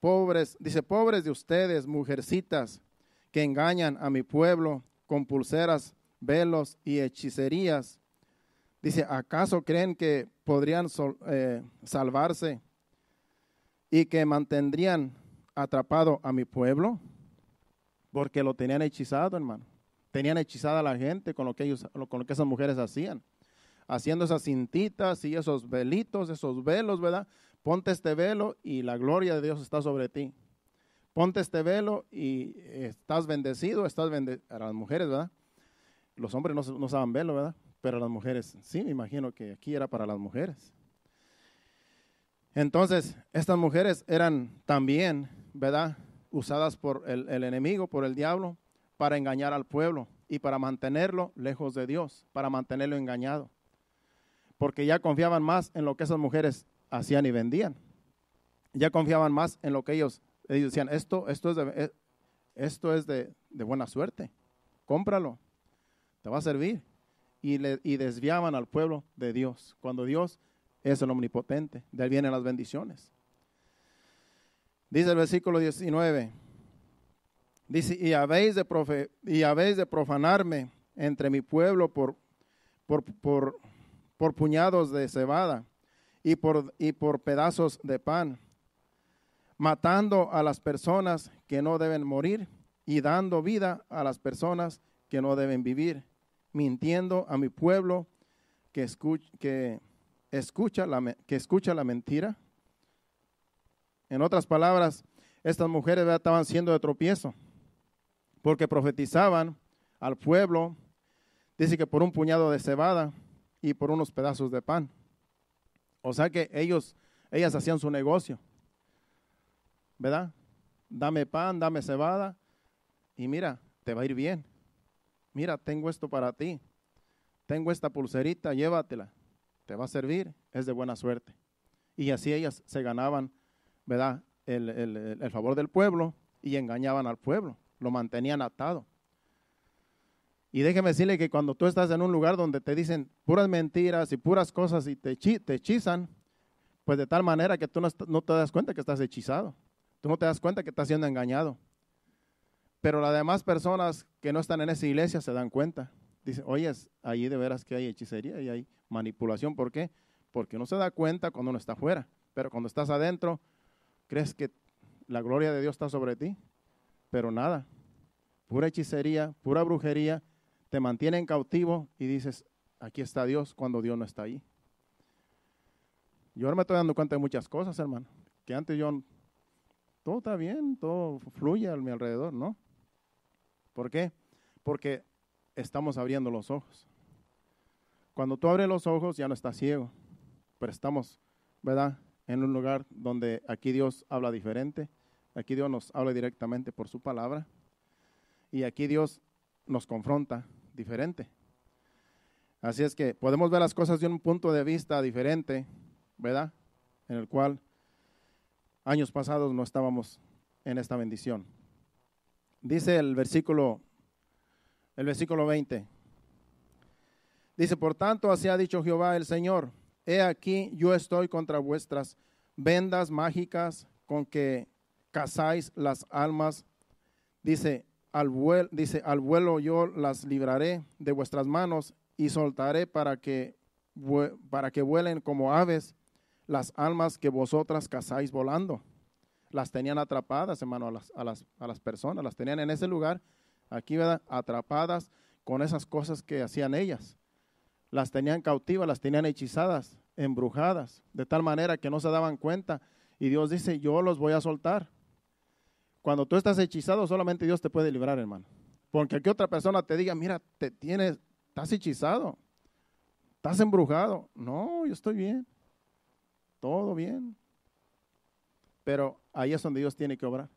pobres, dice, pobres de ustedes, mujercitas, que engañan a mi pueblo con pulseras, velos y hechicerías. Dice, ¿acaso creen que podrían eh, salvarse y que mantendrían atrapado a mi pueblo, porque lo tenían hechizado, hermano. Tenían hechizada la gente con lo que, ellos, con que esas mujeres hacían, haciendo esas cintitas y esos velitos, esos velos, ¿verdad? Ponte este velo y la gloria de Dios está sobre ti. Ponte este velo y estás bendecido, estás bendecido. A las mujeres, ¿verdad? Los hombres no, saben velo, ¿verdad? Pero las mujeres, sí, me imagino que aquí era para las mujeres. Entonces, estas mujeres eran también, ¿verdad? Usadas por el, enemigo, por el diablo, para engañar al pueblo y para mantenerlo lejos de Dios, para mantenerlo engañado. Porque ya confiaban más en lo que esas mujeres hacían y vendían. Ya confiaban más en lo que ellos, decían, esto, esto es, eh, esto es de buena suerte, cómpralo, te va a servir y, desviaban al pueblo de Dios, cuando Dios es el omnipotente, de él vienen las bendiciones. Dice el versículo 19, dice, y habéis de, profanarme entre mi pueblo por, por puñados de cebada y por, y por pedazos de pan, matando a las personas que no deben morir y dando vida a las personas que no deben vivir mintiendo a mi pueblo que escucha, que escucha, la, que escucha la mentira? En otras palabras, estas mujeres estaban siendo de tropiezo porque profetizaban al pueblo, dice que por un puñado de cebada y por unos pedazos de pan. O sea que ellos, ellas hacían su negocio, ¿verdad? Dame pan, dame cebada y mira, te va a ir bien mira, tengo esto para ti, tengo esta pulserita, llévatela, te va a servir, es de buena suerte. Y así ellas se ganaban, ¿verdad? El, el, favor del pueblo y engañaban al pueblo, lo mantenían atado. Y déjeme decirle que cuando tú estás en un lugar donde te dicen puras mentiras y puras cosas y te, te hechizan, pues de tal manera que tú no, no te das cuenta que estás hechizado, tú no te das cuenta que estás siendo engañado. Pero las demás personas que no están en esa iglesia se dan cuenta. Dicen, oye, ahí de veras que hay hechicería y hay manipulación. ¿Por qué? Porque uno se da cuenta cuando uno está afuera. Pero cuando estás adentro, crees que la gloria de Dios está sobre ti. Pero nada, pura hechicería, pura brujería, te mantienen cautivo y dices, aquí está Dios cuando Dios no está ahí. Yo ahora me estoy dando cuenta de muchas cosas, hermano, que antes yo, todo está bien, todo fluye a mi alrededor, ¿no? ¿Por qué? Porque estamos abriendo los ojos. Cuando tú abres los ojos ya no estás ciego, pero estamos, ¿verdad? En un lugar donde aquí Dios habla diferente, aquí Dios nos habla directamente por su palabra y aquí Dios nos confronta diferente. Así es que podemos ver las cosas de un punto de vista diferente, ¿verdad? En el cual años pasados no estábamos en esta bendición. Dice el versículo, el versículo 20. Dice, por tanto, así ha dicho Jehová el Señor, he aquí yo estoy contra vuestras vendas mágicas con que cazáis las almas. Dice al, vuelo, dice, al vuelo yo las libraré de vuestras manos y soltaré para que, para que vuelen como aves las almas que vosotras cazáis volando las tenían atrapadas, hermano, a las, a las, personas, las tenían en ese lugar, aquí, ¿verdad? Atrapadas con esas cosas que hacían ellas. Las tenían cautivas, las tenían hechizadas, embrujadas, de tal manera que no se daban cuenta. Y Dios dice, yo los voy a soltar. Cuando tú estás hechizado, solamente Dios te puede librar, hermano. Porque que otra persona te diga, mira, te tienes, estás hechizado, estás embrujado. No, yo estoy bien, todo bien. Pero ahí es donde Dios tiene que obrar.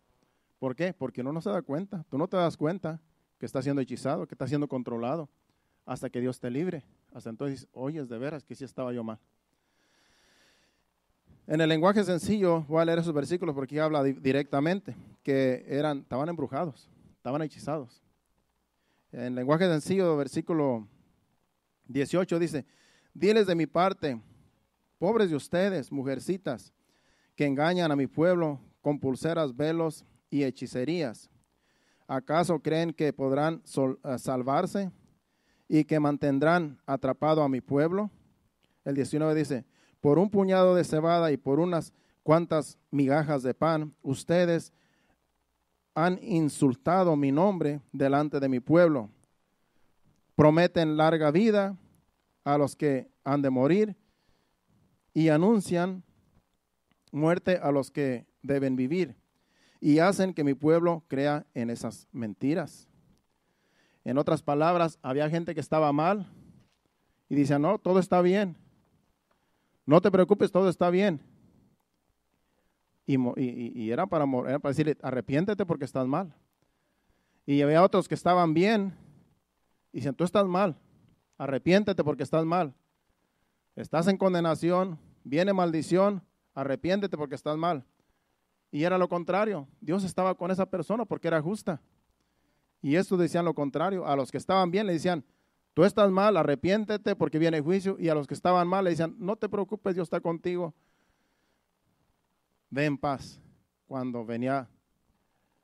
¿Por qué? Porque uno no se da cuenta. Tú no te das cuenta que está siendo hechizado, que está siendo controlado, hasta que Dios te libre. Hasta entonces, oye, es de veras que sí estaba yo mal. En el lenguaje sencillo, voy a leer esos versículos porque habla directamente, que eran, estaban embrujados, estaban hechizados. En lenguaje sencillo, versículo 18 dice, diles de mi parte, pobres de ustedes, mujercitas, que engañan a mi pueblo con pulseras, velos y hechicerías. ¿Acaso creen que podrán eh, salvarse y que mantendrán atrapado a mi pueblo? El 19 dice, por un puñado de cebada y por unas cuantas migajas de pan, ustedes han insultado mi nombre delante de mi pueblo. Prometen larga vida a los que han de morir y anuncian muerte a los que deben vivir y hacen que mi pueblo crea en esas mentiras. En otras palabras, había gente que estaba mal y dice, no, todo está bien. No te preocupes, todo está bien. Y, era, para, era para decirle, arrepiéntete porque estás mal. Y había otros que estaban bien y dicen, tú estás mal, arrepiéntete porque estás mal. Estás en condenación, viene maldición, arrepiéntete porque estás mal. Y era lo contrario. Dios estaba con esa persona porque era justa. Y estos decían lo contrario. A los que estaban bien le decían, tú estás mal, arrepiéntete porque viene juicio. Y a los que estaban mal le decían, no te preocupes, Dios está contigo. Ven paz. Cuando venía,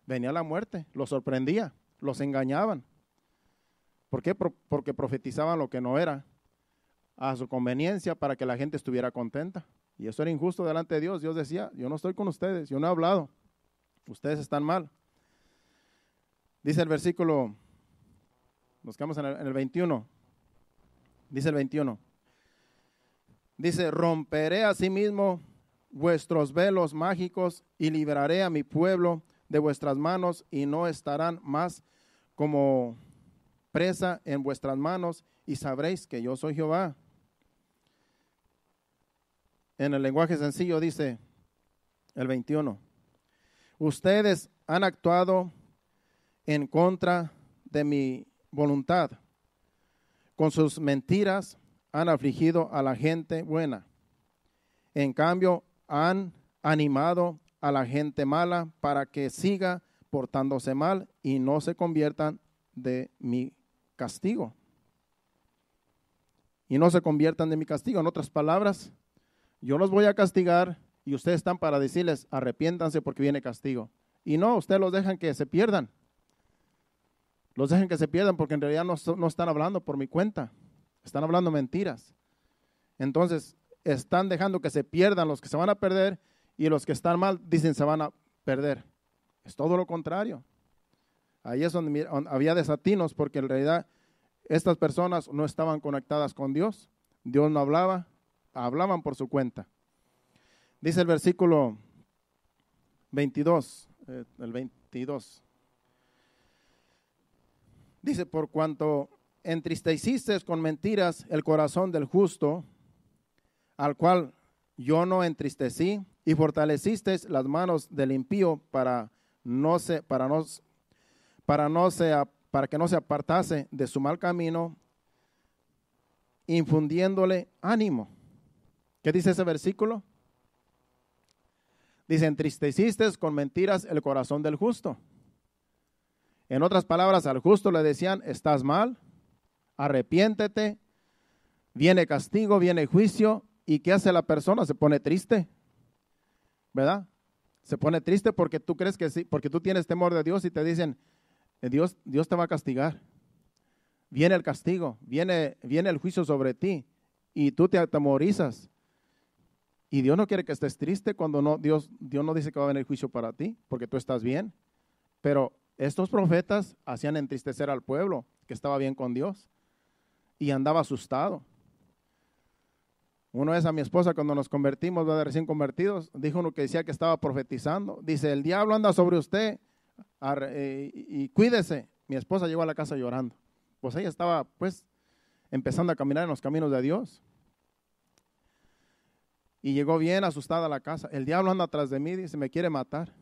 venía la muerte, los sorprendía, los engañaban. ¿Por qué? Porque profetizaban lo que no era, a su conveniencia, para que la gente estuviera contenta. Y eso era injusto delante de Dios. Dios decía, yo no estoy con ustedes, yo no he hablado. Ustedes están mal. Dice el versículo, nos quedamos en el, 21. Dice el 21. Dice, romperé asimismo sí vuestros velos mágicos y liberaré a mi pueblo de vuestras manos y no estarán más como presa en vuestras manos y sabréis que yo soy Jehová en el lenguaje sencillo dice el 21, ustedes han actuado en contra de mi voluntad. Con sus mentiras han afligido a la gente buena. En cambio, han animado a la gente mala para que siga portándose mal y no se conviertan de mi castigo. Y no se conviertan de mi castigo. En otras palabras, yo los voy a castigar y ustedes están para decirles, arrepiéntanse porque viene castigo. Y no, ustedes los dejan que se pierdan. Los dejan que se pierdan porque en realidad no, están hablando por mi cuenta. Están hablando mentiras. Entonces, están dejando que se pierdan los que se van a perder y los que están mal dicen se van a perder. Es todo lo contrario. Ahí es donde había desatinos porque en realidad estas personas no estaban conectadas con Dios. Dios no hablaba, hablaban por su cuenta. Dice el versículo 22, eh, el 22. Dice, por cuanto entristeciste con mentiras el corazón del justo, al cual yo no entristecí, y fortaleciste las manos del impío para no se, para no, para no sea para que no se apartase de su mal camino, infundiéndole ánimo. ¿Qué dice ese versículo? Dice, entristeciste con mentiras el corazón del justo. En otras palabras, al justo le decían, estás mal, arrepiéntete, viene castigo, viene juicio. ¿Y qué hace la persona? Se pone triste, ¿verdad? Se pone triste porque tú crees que sí, porque tú tienes temor de Dios y te dicen, eh, Dios, Dios te va a castigar. Viene el castigo, viene, viene el juicio sobre ti y tú te atemorizas. Y Dios no quiere que estés triste cuando no, Dios, Dios no dice que va a venir juicio para ti, porque tú estás bien. Pero estos profetas hacían entristecer al pueblo, que estaba bien con Dios, y andaba asustado. Una vez a mi esposa cuando nos convertimos, de recién convertidos, dijo uno que decía que estaba profetizando. Dice, el diablo anda sobre usted eh, y cuídese. Mi esposa llegó a la casa llorando. Pues ella estaba pues empezando a caminar en los caminos de Dios. Y llegó bien asustada a la casa. El diablo anda atrás de mí, y dice, me quiere matar.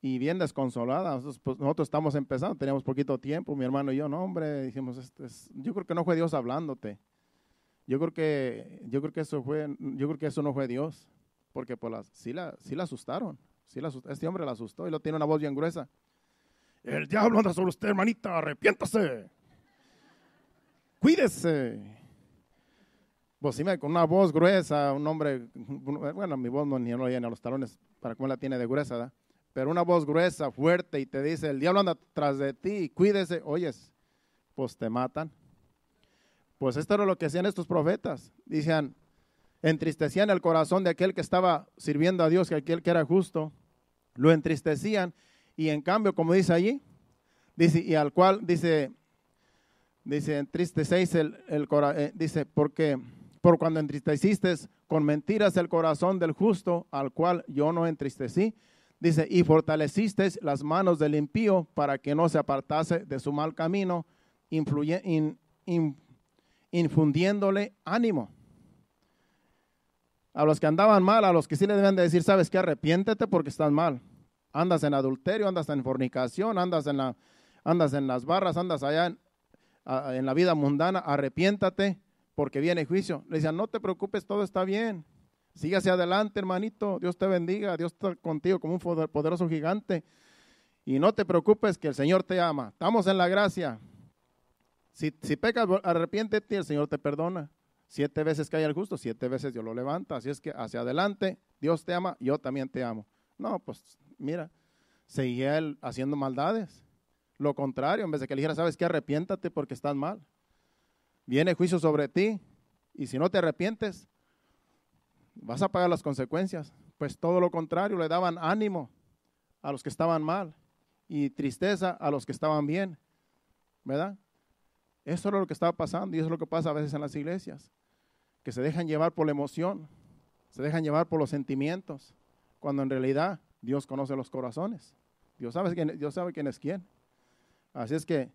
Y bien desconsolada, pues, nosotros, estamos empezando, teníamos poquito tiempo, mi hermano y yo, no hombre, dijimos, este yo creo que no fue Dios hablándote. Yo creo que, yo creo que eso fue, yo creo que eso no fue Dios, porque pues sí la, asustaron, este hombre la asustó y lo tiene una voz bien gruesa. El diablo anda sobre usted, hermanita, arrepiéntase. Cuídese pues sí, con una voz gruesa, un hombre, bueno, mi voz no, ni no llena los talones, para cómo la tiene de gruesa, pero una voz gruesa, fuerte, y te dice, el diablo anda tras de ti, cuídese, oyes, pues te matan. Pues esto era lo que hacían estos profetas. decían, entristecían el corazón de aquel que estaba sirviendo a Dios, que aquel que era justo, lo entristecían, y en cambio, como dice allí, dice, y al cual dice, dice, entristecéis el, el corazón, eh, dice, porque por cuando entristeciste con mentiras el corazón del justo, al cual yo no entristecí. Dice, y fortaleciste las manos del impío para que no se apartase de su mal camino, infundiéndole ánimo. A los que andaban mal, a los que sí le deben de decir, sabes que arrepiéntete porque estás mal. Andas en adulterio, andas en fornicación, andas en, la, andas en las barras, andas allá en, en la vida mundana, arrepiéntate porque viene juicio. Le decían, no te preocupes, todo está bien. hacia adelante, hermanito. Dios te bendiga. Dios está contigo como un poderoso gigante. Y no te preocupes que el Señor te ama. Estamos en la gracia. Si, pecas, arrepiéntete y el Señor te perdona. Siete veces cae el justo, siete veces Dios lo levanta. Así es que hacia adelante, Dios te ama, yo también te amo. No, pues mira, seguía él haciendo maldades. Lo contrario, en vez de que le dijera, sabes que arrepiéntate porque estás mal viene juicio sobre ti y si no te arrepientes, vas a pagar las consecuencias. Pues todo lo contrario, le daban ánimo a los que estaban mal y tristeza a los que estaban bien. ¿Verdad? Eso es lo que estaba pasando y eso es lo que pasa a veces en las iglesias, que se dejan llevar por la emoción, se dejan llevar por los sentimientos, cuando en realidad Dios conoce los corazones. Dios sabe quién, Dios sabe quién es quién. Así es que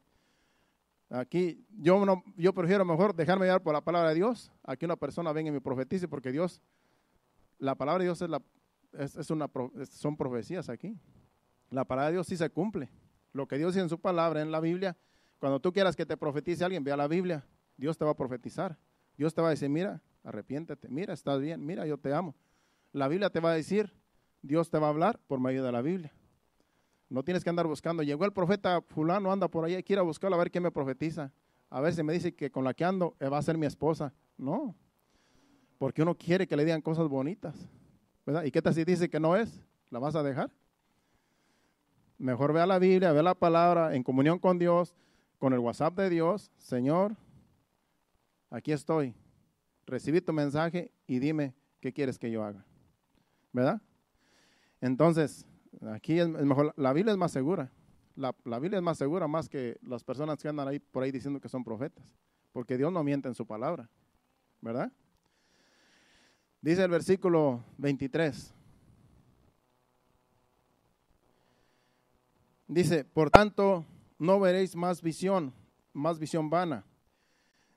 Aquí yo, no, yo prefiero mejor dejarme llevar por la palabra de Dios. Aquí una persona venga y me profetice porque Dios, la palabra de Dios es la, es, una, son profecías aquí. La palabra de Dios sí se cumple. Lo que Dios dice en su palabra, en la Biblia, cuando tú quieras que te profetice alguien, ve a la Biblia. Dios te va a profetizar. Dios te va a decir, mira, arrepiéntete, mira, estás bien, mira, yo te amo. La Biblia te va a decir, Dios te va a hablar por medio de la Biblia. No tienes que andar buscando. Llegó el profeta fulano, anda por allá, quiere buscarlo a ver quién me profetiza. A ver si me dice que con la que ando eh, va a ser mi esposa. No, porque uno quiere que le digan cosas bonitas. ¿verdad? ¿Y qué tal si dice que no es? ¿La vas a dejar? Mejor vea la Biblia, vea la palabra en comunión con Dios, con el WhatsApp de Dios. Señor, aquí estoy. Recibí tu mensaje y dime qué quieres que yo haga. ¿Verdad? Entonces, Aquí es, mejor, la Biblia es más segura. La, Biblia es más segura más que las personas que andan ahí por ahí diciendo que son profetas. Porque Dios no miente en su palabra. ¿Verdad? Dice el versículo 23. Dice, por tanto, no veréis más visión, más visión vana,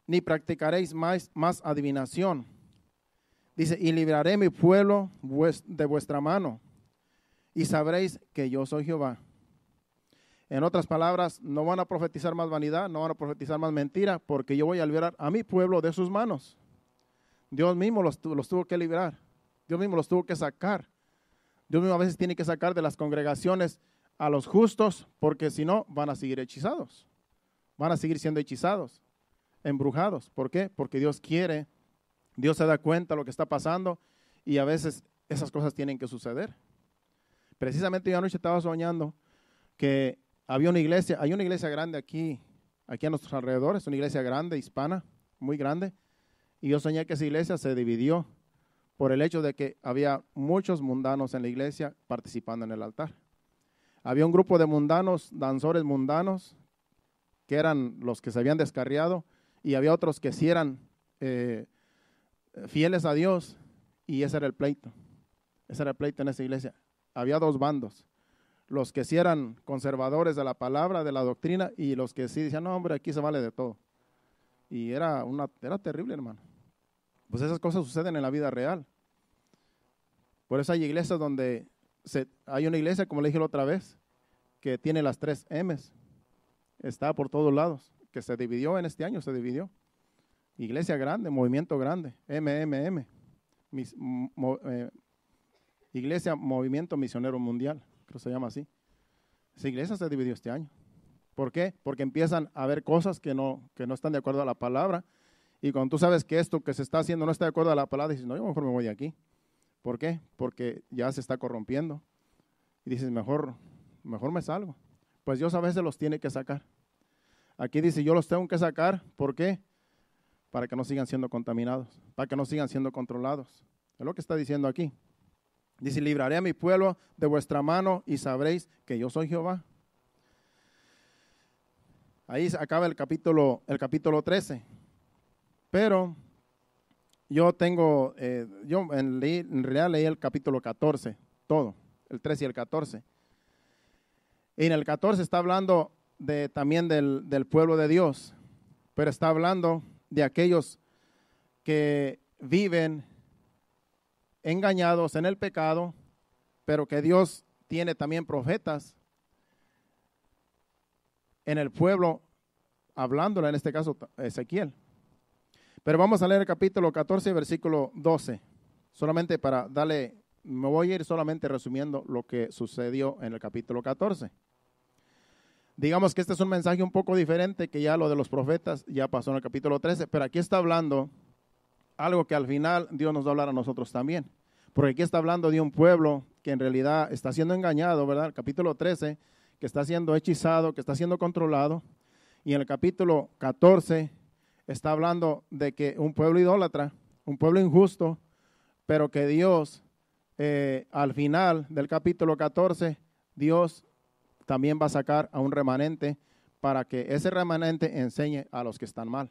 ni practicaréis más, más adivinación. Dice, y libraré mi pueblo de vuestra mano y sabréis que yo soy Jehová. En otras palabras, no van a profetizar más vanidad, no van a profetizar más mentira, porque yo voy a liberar a mi pueblo de sus manos. Dios mismo los, tuvo que liberar, Dios mismo los tuvo que sacar. Dios mismo a veces tiene que sacar de las congregaciones a los justos, porque si no, van a seguir hechizados, van a seguir siendo hechizados, embrujados. ¿Por qué? Porque Dios quiere, Dios se da cuenta de lo que está pasando y a veces esas cosas tienen que suceder. Precisamente yo anoche estaba soñando que había una iglesia, hay una iglesia grande aquí, aquí a nuestros alrededores, una iglesia grande, hispana, muy grande, y yo soñé que esa iglesia se dividió por el hecho de que había muchos mundanos en la iglesia participando en el altar. Había un grupo de mundanos, danzores mundanos, que eran los que se habían descarriado, y había otros que sí eran eh, fieles a Dios, y ese era el pleito. Ese era el pleito en esa iglesia había dos bandos. Los que sí eran conservadores de la palabra, de la doctrina, y los que sí decían, no, hombre, aquí se vale de todo. Y era, una, era terrible, hermano. Pues esas cosas suceden en la vida real. Por eso hay iglesias donde hay una iglesia, como le dije la otra vez, que tiene las tres M's. Está por todos lados. Que se dividió en este año, se dividió. Iglesia grande, movimiento grande, MMM. Mis, eh, Iglesia Movimiento Misionero Mundial, creo que se llama así. Esa iglesia se dividió este año. ¿Por qué? Porque empiezan a haber cosas que no, que no están de acuerdo a la palabra. Y cuando tú sabes que esto que se está haciendo no está de acuerdo a la palabra, dices, no, yo mejor me voy de aquí. ¿Por qué? Porque ya se está corrompiendo. Y dices, mejor, mejor me salgo. Pues Dios a veces los tiene que sacar. Aquí dice, yo los tengo que sacar. ¿Por qué? Para que no sigan siendo contaminados, para que no sigan siendo controlados. Es lo que está diciendo aquí. Dice, mm. libraré a mi pueblo de vuestra mano y sabréis que yo soy Jehová. Ahí acaba el capítulo, el capítulo 13. Pero yo tengo, eh, yo en, realidad leí el capítulo 14, todo, el 13 y el 14. Y en el 14 está hablando de, también del, del pueblo de Dios, pero está hablando de aquellos que viven engañados en el pecado, pero que Dios tiene también profetas en el pueblo, hablándole, en este caso Ezequiel. Pero vamos a leer el capítulo 14, versículo 12, solamente para darle, me voy a ir solamente resumiendo lo que sucedió en el capítulo 14. Digamos que este es un mensaje un poco diferente que ya lo de los profetas ya pasó en el capítulo 13, pero aquí está hablando algo que al final Dios nos va a hablar a nosotros también. Porque aquí está hablando de un pueblo que en realidad está siendo engañado, ¿verdad? El capítulo 13, que está siendo hechizado, que está siendo controlado. Y en el capítulo 14 está hablando de que un pueblo idólatra, un pueblo injusto, pero que Dios, eh, al final del capítulo 14, Dios también va a sacar a un remanente para que ese remanente enseñe a los que están mal.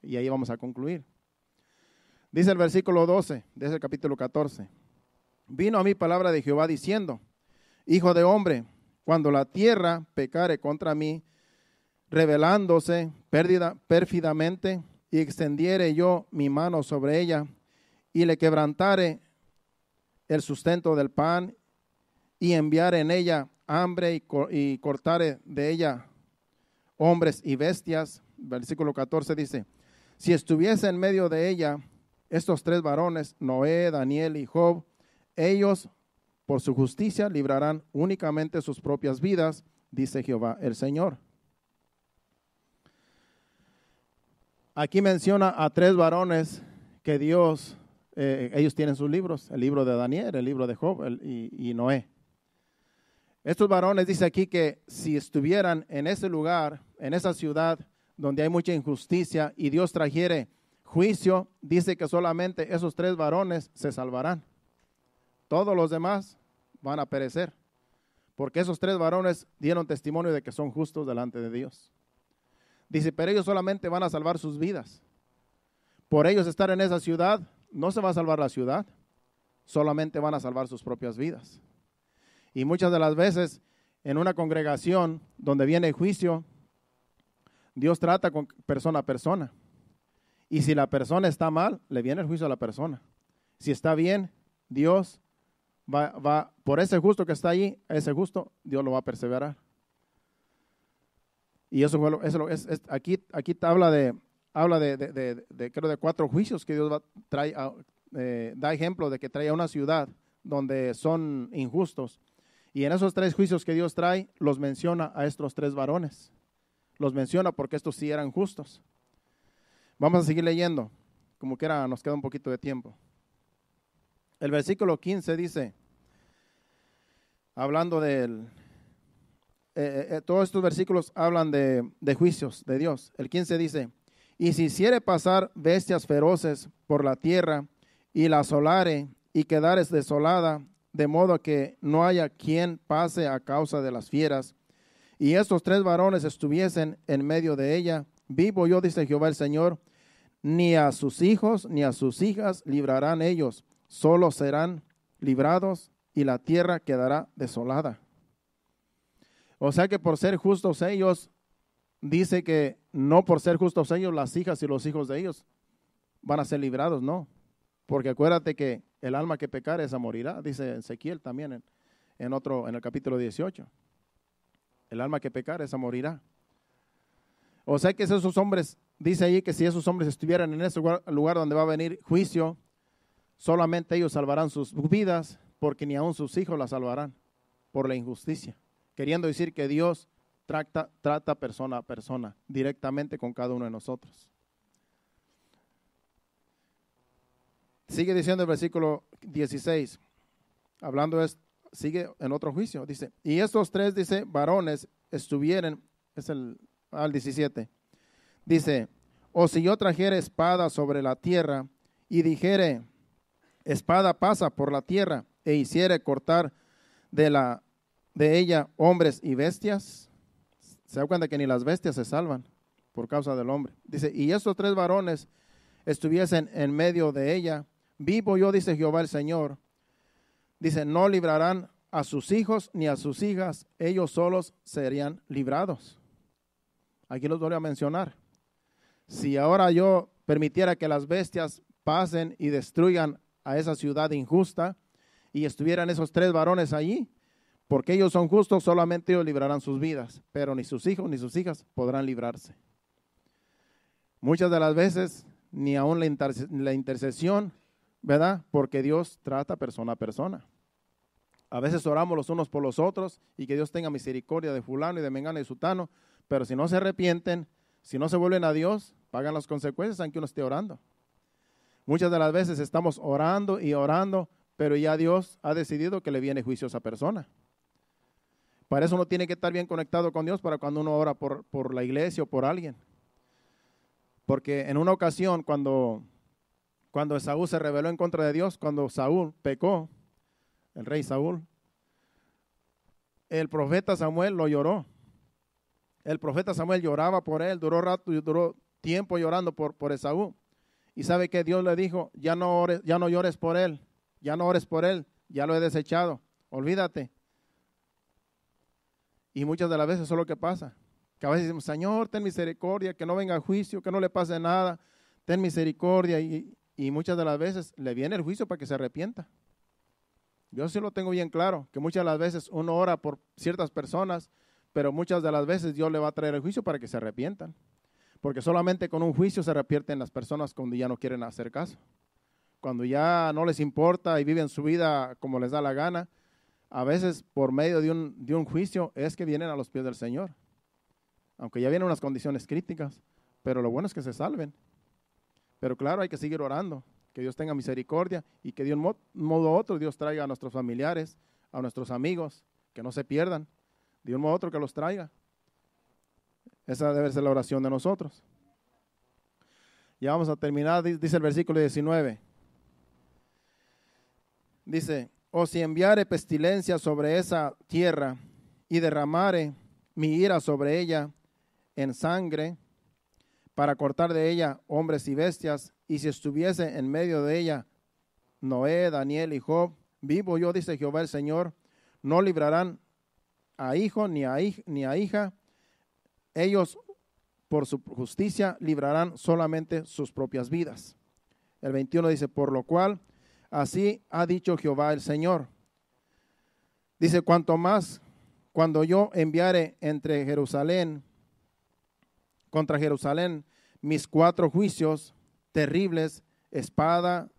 Y ahí vamos a concluir. Dice el versículo 12, desde el capítulo 14. Vino a mi palabra de Jehová diciendo, Hijo de hombre, cuando la tierra pecare contra mí, revelándose pérdida, pérfidamente, y extendiere yo mi mano sobre ella, y le quebrantare el sustento del pan, y enviare en ella hambre, y, y cortare de ella hombres y bestias. Versículo 14 dice, si estuviese en medio de ella, estos tres varones, Noé, Daniel y Job, ellos por su justicia librarán únicamente sus propias vidas, dice Jehová el Señor. Aquí menciona a tres varones que Dios, eh, ellos tienen sus libros, el libro de Daniel, el libro de Job y, y Noé. Estos varones dice aquí que si estuvieran en ese lugar, en esa ciudad donde hay mucha injusticia y Dios trajere juicio, dice que solamente esos tres varones se salvarán. Todos los demás van a perecer, porque esos tres varones dieron testimonio de que son justos delante de Dios. Dice, pero ellos solamente van a salvar sus vidas. Por ellos estar en esa ciudad, no se va a salvar la ciudad, solamente van a salvar sus propias vidas. Y muchas de las veces en una congregación donde viene el juicio, Dios trata con persona a persona. Y si la persona está mal, le viene el juicio a la persona. Si está bien, Dios va, por ese justo que está allí, ese justo, Dios lo va a perseverar. Y eso, es, aquí, habla de, habla de, creo de cuatro juicios que Dios trae ah, eh, da ejemplo de que trae a una ciudad donde son injustos. Y en esos tres juicios que Dios trae, los menciona a estos tres varones. Los menciona porque estos sí eran justos. Vamos a seguir leyendo, como quiera nos queda un poquito de tiempo. El versículo 15 dice, hablando del... él, eh, eh, eh, todos estos versículos hablan de, de juicios de Dios. El 15 dice, y si hiciere pasar bestias feroces por la tierra y la asolare y quedares desolada, de modo que no haya quien pase a causa de las fieras, y estos tres varones estuviesen en medio de ella, vivo yo, dice Jehová el Señor, ni a sus hijos ni a sus hijas librarán ellos, solo serán librados y la tierra quedará desolada. O sea que por ser justos ellos, dice que no por ser justos ellos, las hijas y los hijos de ellos van a ser librados, no. Porque acuérdate que el alma que pecare esa morirá, dice Ezequiel también en, otro, en el capítulo 18. El alma que pecare esa morirá. O sea que esos hombres Dice allí que si esos hombres estuvieran en ese lugar, donde va a venir juicio, solamente ellos salvarán sus vidas, porque ni aun sus hijos las salvarán por la injusticia. Queriendo decir que Dios trata, trata persona a persona, directamente con cada uno de nosotros. Sigue diciendo el versículo 16, hablando es, sigue en otro juicio, dice, y estos tres, dice, varones estuvieron, es el al 17, Dice, o si yo trajere espada sobre la tierra y dijere, espada pasa por la tierra e hiciere cortar de, la, de ella hombres y bestias, se da cuenta que ni las bestias se salvan por causa del hombre. Dice, y esos tres varones estuviesen en medio de ella, vivo yo, dice Jehová el Señor, dice, no librarán a sus hijos ni a sus hijas, ellos solos serían librados. Aquí los voy a mencionar. Si ahora yo permitiera que las bestias pasen y destruyan a esa ciudad injusta y estuvieran esos tres varones allí, porque ellos son justos, solamente ellos librarán sus vidas, pero ni sus hijos ni sus hijas podrán librarse. Muchas de las veces ni aún la, intercesión, ¿verdad? Porque Dios trata persona a persona. A veces oramos los unos por los otros y que Dios tenga misericordia de fulano y de mengano y de sutano, pero si no se arrepienten, si no se vuelven a Dios, pagan las consecuencias aunque uno esté orando. Muchas de las veces estamos orando y orando, pero ya Dios ha decidido que le viene juicio a esa persona. Para eso uno tiene que estar bien conectado con Dios para cuando uno ora por, por la iglesia o por alguien. Porque en una ocasión cuando, cuando Saúl se rebeló en contra de Dios, cuando Saúl pecó, el rey Saúl, el profeta Samuel lo lloró el profeta Samuel lloraba por él, duró rato y duró tiempo llorando por, por Esaú. Y sabe que Dios le dijo, ya no, ores, ya no llores por él, ya no ores por él, ya lo he desechado, olvídate. Y muchas de las veces eso es lo que pasa. Que a veces decimos, Señor, ten misericordia, que no venga juicio, que no le pase nada, ten misericordia. Y, y muchas de las veces le viene el juicio para que se arrepienta. Yo sí lo tengo bien claro, que muchas de las veces uno ora por ciertas personas pero muchas de las veces Dios le va a traer el juicio para que se arrepientan. Porque solamente con un juicio se arrepienten las personas cuando ya no quieren hacer caso. Cuando ya no les importa y viven su vida como les da la gana, a veces por medio de un, de un juicio es que vienen a los pies del Señor. Aunque ya vienen unas condiciones críticas, pero lo bueno es que se salven. Pero claro, hay que seguir orando, que Dios tenga misericordia y que de un modo u otro Dios traiga a nuestros familiares, a nuestros amigos, que no se pierdan, de un modo otro que los traiga. Esa debe ser la oración de nosotros. Ya vamos a terminar, dice el versículo 19. Dice, o si enviare pestilencia sobre esa tierra y derramare mi ira sobre ella en sangre, para cortar de ella hombres y bestias, y si estuviese en medio de ella Noé, Daniel y Job, vivo yo, dice Jehová el Señor, no librarán a hijo ni a, ni a hija, ellos por su justicia librarán solamente sus propias vidas. El 21 dice, por lo cual, así ha dicho Jehová el Señor. Dice, cuanto más cuando yo enviare entre Jerusalén, contra Jerusalén, mis cuatro juicios terribles, espada,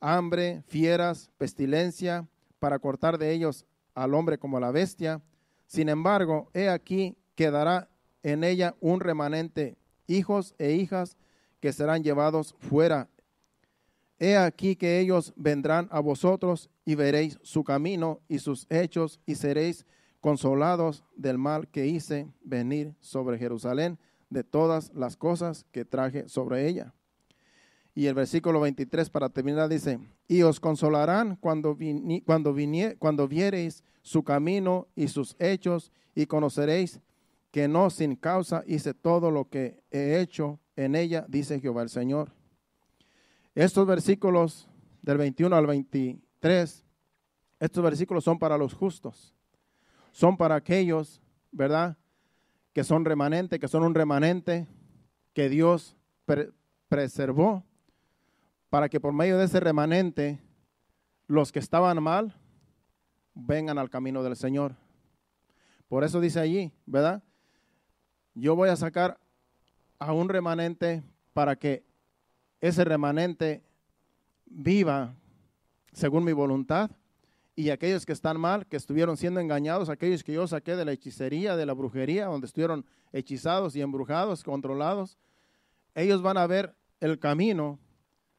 hambre, fieras, pestilencia, para cortar de ellos al hombre como a la bestia. Sin embargo, he aquí quedará en ella un remanente, hijos e hijas que serán llevados fuera. He aquí que ellos vendrán a vosotros y veréis su camino y sus hechos y seréis consolados del mal que hice venir sobre Jerusalén de todas las cosas que traje sobre ella. Y el versículo 23 para terminar dice, y os consolarán cuando, cuando, cuando viereis su camino y sus hechos y conoceréis que no sin causa hice todo lo que he hecho en ella, dice Jehová el Señor. Estos versículos del 21 al 23, estos versículos son para los justos, son para aquellos, ¿verdad? Que son remanente, que son un remanente que Dios preservó para que por medio de ese remanente los que estaban mal vengan al camino del Señor. Por eso dice allí, ¿verdad? Yo voy a sacar a un remanente para que ese remanente viva según mi voluntad y aquellos que están mal, que estuvieron siendo engañados, aquellos que yo saqué de la hechicería, de la brujería, donde estuvieron hechizados y embrujados, controlados, ellos van a ver el camino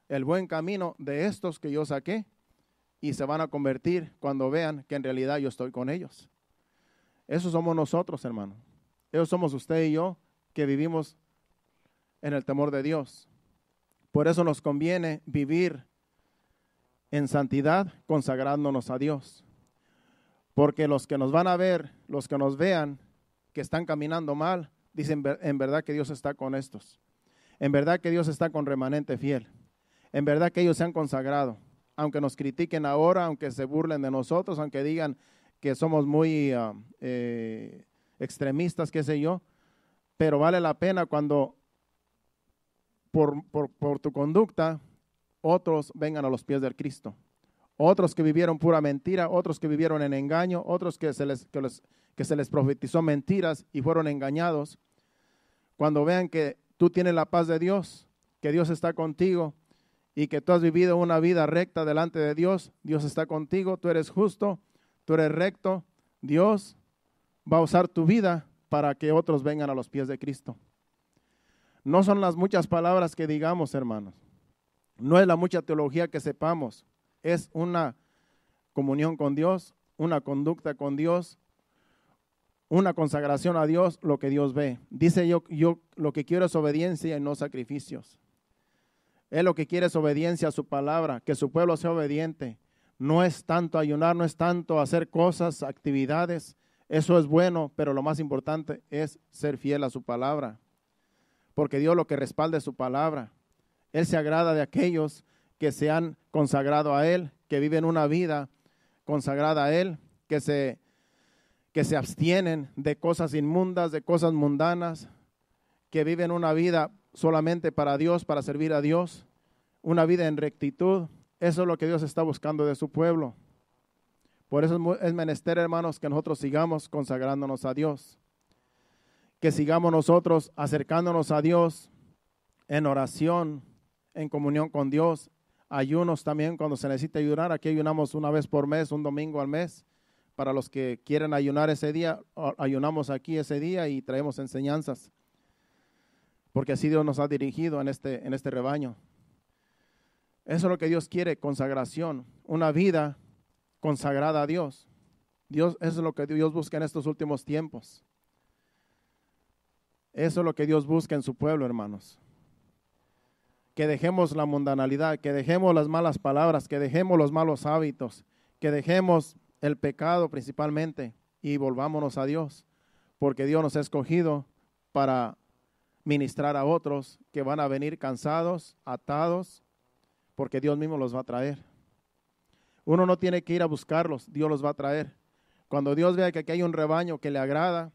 el buen camino de estos que yo saqué y se van a convertir cuando vean que en realidad yo estoy con ellos. Esos somos nosotros, hermano. Eso somos usted y yo que vivimos en el temor de Dios. Por eso nos conviene vivir en santidad consagrándonos a Dios. Porque los que nos van a ver, los que nos vean que están caminando mal, dicen en verdad que Dios está con estos. En verdad que Dios está con remanente fiel en verdad que ellos se han consagrado. Aunque nos critiquen ahora, aunque se burlen de nosotros, aunque digan que somos muy ah, eh, extremistas, qué sé yo, pero vale la pena cuando por, tu conducta otros vengan a los pies del Cristo. Otros que vivieron pura mentira, otros que vivieron en engaño, otros que se les, que se les profetizó mentiras y fueron engañados. Cuando vean que tú tienes la paz de Dios, que Dios está contigo, y que tú has vivido una vida recta delante de Dios, Dios está contigo, tú eres justo, tú eres recto, Dios va a usar tu vida para que otros vengan a los pies de Cristo. No son las muchas palabras que digamos, hermanos. No es la mucha teología que sepamos. Es una comunión con Dios, una conducta con Dios, una consagración a Dios, lo que Dios ve. Dice yo, yo lo que quiero es obediencia y no sacrificios. Él lo que quiere es obediencia a su palabra, que su pueblo sea obediente. No es tanto ayunar, no es tanto hacer cosas, actividades. Eso es bueno, pero lo más importante es ser fiel a su palabra. Porque Dios lo que respalda es su palabra. Él se agrada de aquellos que se han consagrado a Él, que viven una vida consagrada a Él, que se, que se abstienen de cosas inmundas, de cosas mundanas, que viven una vida solamente para Dios, para servir a Dios, una vida en rectitud. Eso es lo que Dios está buscando de su pueblo. Por eso es menester, hermanos, que nosotros sigamos consagrándonos a Dios. Que sigamos nosotros acercándonos a Dios en oración, en comunión con Dios. Ayunos también cuando se necesita ayunar. Aquí ayunamos una vez por mes, un domingo al mes. Para los que quieren ayunar ese día, ayunamos aquí ese día y traemos enseñanzas porque así Dios nos ha dirigido en este, en este rebaño. Eso es lo que Dios quiere, consagración, una vida consagrada a Dios. Dios eso es lo que Dios busca en estos últimos tiempos. Eso es lo que Dios busca en su pueblo, hermanos. Que dejemos la mundanalidad, que dejemos las malas palabras, que dejemos los malos hábitos, que dejemos el pecado principalmente y volvámonos a Dios, porque Dios nos ha escogido para ministrar a otros que van a venir cansados, atados, porque Dios mismo los va a traer. Uno no tiene que ir a buscarlos, Dios los va a traer. Cuando Dios vea que aquí hay un rebaño que le agrada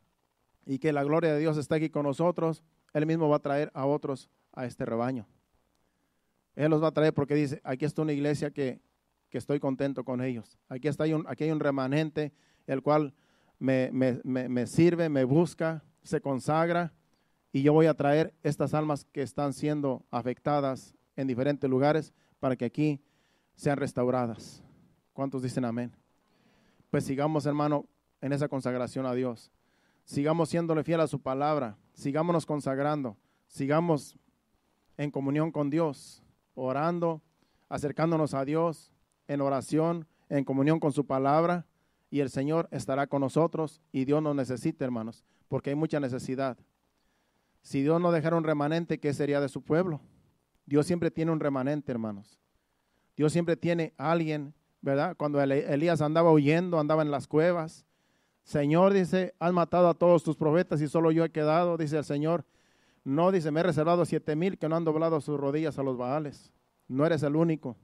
y que la gloria de Dios está aquí con nosotros, Él mismo va a traer a otros a este rebaño. Él los va a traer porque dice, aquí está una iglesia que, estoy contento con ellos. Aquí, está, hay un, aquí hay un remanente el cual me, me sirve, me busca, se consagra y yo voy a traer estas almas que están siendo afectadas en diferentes lugares para que aquí sean restauradas. ¿Cuántos dicen amén? Pues sigamos, hermano, en esa consagración a Dios. Sigamos siéndole fiel a su palabra. Sigámonos consagrando. Sigamos en comunión con Dios, orando, acercándonos a Dios en oración, en comunión con su palabra. Y el Señor estará con nosotros y Dios nos necesita, hermanos, porque hay mucha necesidad. Si Dios no dejara un remanente, ¿qué sería de su pueblo? Dios siempre tiene un remanente, hermanos. Dios siempre tiene a alguien, ¿verdad? Cuando Elías andaba huyendo, andaba en las cuevas. Señor, dice, han matado a todos tus profetas y solo yo he quedado, dice el Señor. No, dice, me he reservado siete mil que no han doblado sus rodillas a los baales. No eres el único.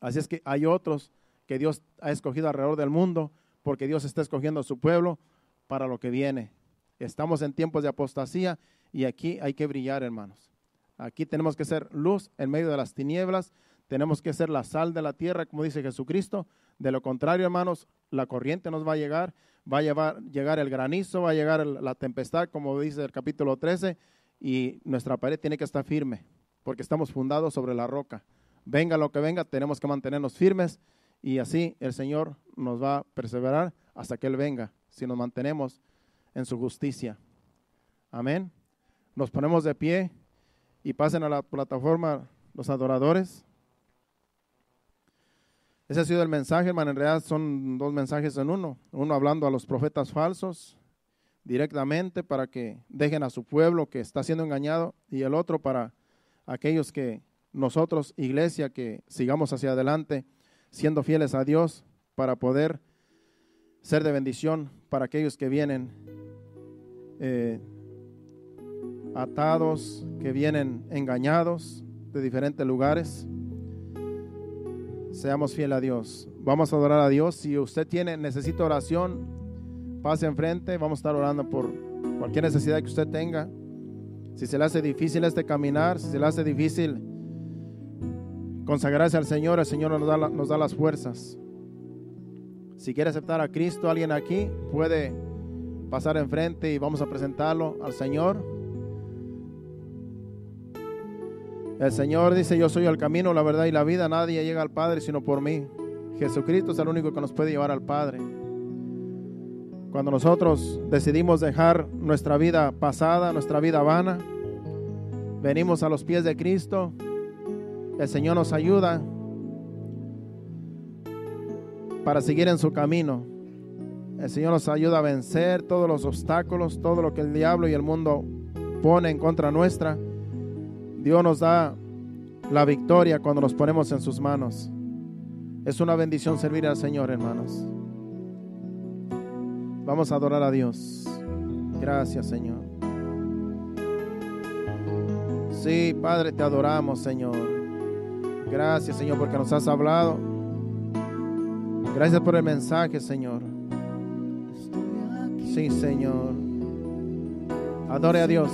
Así es que hay otros que Dios ha escogido alrededor del mundo porque Dios está escogiendo a su pueblo para lo que viene. Estamos en tiempos de apostasía y aquí hay que brillar, hermanos. Aquí tenemos que ser luz en medio de las tinieblas, tenemos que ser la sal de la tierra, como dice Jesucristo. De lo contrario, hermanos, la corriente nos va a llegar, va a llevar, llegar el granizo, va a llegar la tempestad, como dice el capítulo 13, y nuestra pared tiene que estar firme, porque estamos fundados sobre la roca. Venga lo que venga, tenemos que mantenernos firmes y así el Señor nos va a perseverar hasta que Él venga, si nos mantenemos en su justicia. Amén. Nos ponemos de pie y pasen a la plataforma los adoradores. Ese ha sido el mensaje, hermano. En realidad son dos mensajes en uno. Uno hablando a los profetas falsos directamente para que dejen a su pueblo que está siendo engañado y el otro para aquellos que nosotros, iglesia, que sigamos hacia adelante siendo fieles a Dios para poder ser de bendición para aquellos que vienen eh, atados, que vienen engañados de diferentes lugares. Seamos fieles a Dios. Vamos a adorar a Dios. Si usted tiene, necesita oración, pase enfrente. Vamos a estar orando por cualquier necesidad que usted tenga. Si se le hace difícil este caminar, si se le hace difícil consagrarse al Señor, el Señor nos da, nos da las fuerzas. Si quiere aceptar a Cristo, alguien aquí puede pasar enfrente y vamos a presentarlo al Señor. El Señor dice, yo soy el camino, la verdad y la vida, nadie llega al Padre sino por mí. Jesucristo es el único que nos puede llevar al Padre. Cuando nosotros decidimos dejar nuestra vida pasada, nuestra vida vana, venimos a los pies de Cristo, el Señor nos ayuda para seguir en su camino. El Señor nos ayuda a vencer todos los obstáculos, todo lo que el diablo y el mundo pone en contra nuestra. Dios nos da la victoria cuando nos ponemos en sus manos. Es una bendición servir al Señor, hermanos. Vamos a adorar a Dios. Gracias, Señor. Sí, Padre, te adoramos, Señor. Gracias, Señor, porque nos has hablado. Gracias por el mensaje, Señor. Sí, Señor. Adore a Dios.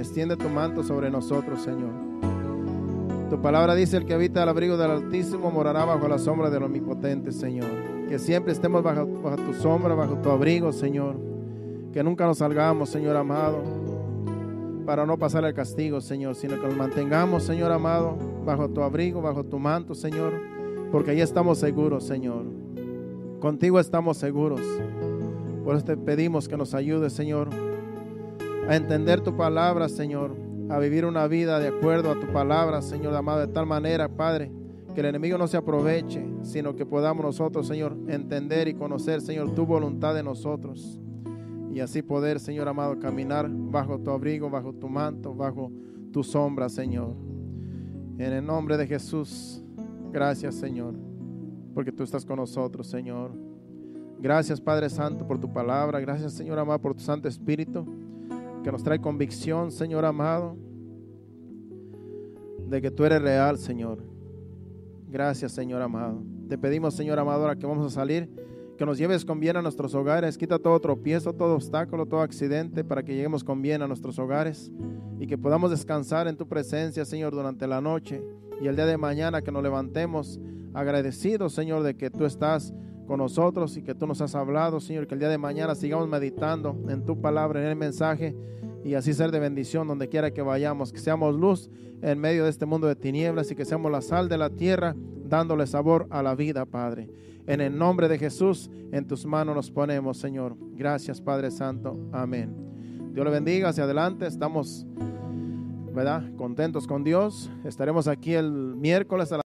Extiende tu manto sobre nosotros, Señor. Tu palabra dice, el que habita al abrigo del Altísimo morará bajo la sombra del Omnipotente, Señor. Que siempre estemos bajo, tu sombra, bajo tu abrigo, Señor. Que nunca nos salgamos, Señor amado, para no pasar el castigo, Señor, sino que nos mantengamos, Señor amado, bajo tu abrigo, bajo tu manto, Señor, porque ahí estamos seguros, Señor. Contigo estamos seguros. Por eso te pedimos que nos ayudes, Señor, a entender tu palabra, Señor, a vivir una vida de acuerdo a tu palabra, Señor amado, de tal manera, Padre, que el enemigo no se aproveche, sino que podamos nosotros, Señor, entender y conocer, Señor, tu voluntad de nosotros. Y así poder, Señor amado, caminar bajo tu abrigo, bajo tu manto, bajo tu sombra, Señor. En el nombre de Jesús, gracias, Señor, porque tú estás con nosotros, Señor. Gracias, Padre Santo, por tu palabra. Gracias, Señor amado, por tu Santo Espíritu que nos trae convicción, Señor amado, de que tú eres real, Señor. Gracias, Señor amado. Te pedimos, Señor amado, ahora que vamos a salir, que nos lleves con bien a nuestros hogares. Quita todo tropiezo, todo obstáculo, todo accidente, para que lleguemos con bien a nuestros hogares y que podamos descansar en tu presencia, Señor, durante la noche y el día de mañana que nos levantemos agradecidos, Señor, de que tú estás con nosotros y que tú nos has hablado, Señor, que el día de mañana sigamos meditando en tu palabra, en el mensaje y así ser de bendición donde quiera que vayamos, que seamos luz en medio de este mundo de tinieblas y que seamos la sal de la tierra, dándole sabor a la vida, Padre. En el nombre de Jesús, en tus manos nos ponemos, Señor. Gracias, Padre Santo. Amén. Dios le bendiga hacia adelante. Estamos, ¿verdad? Contentos con Dios. Estaremos aquí el miércoles a la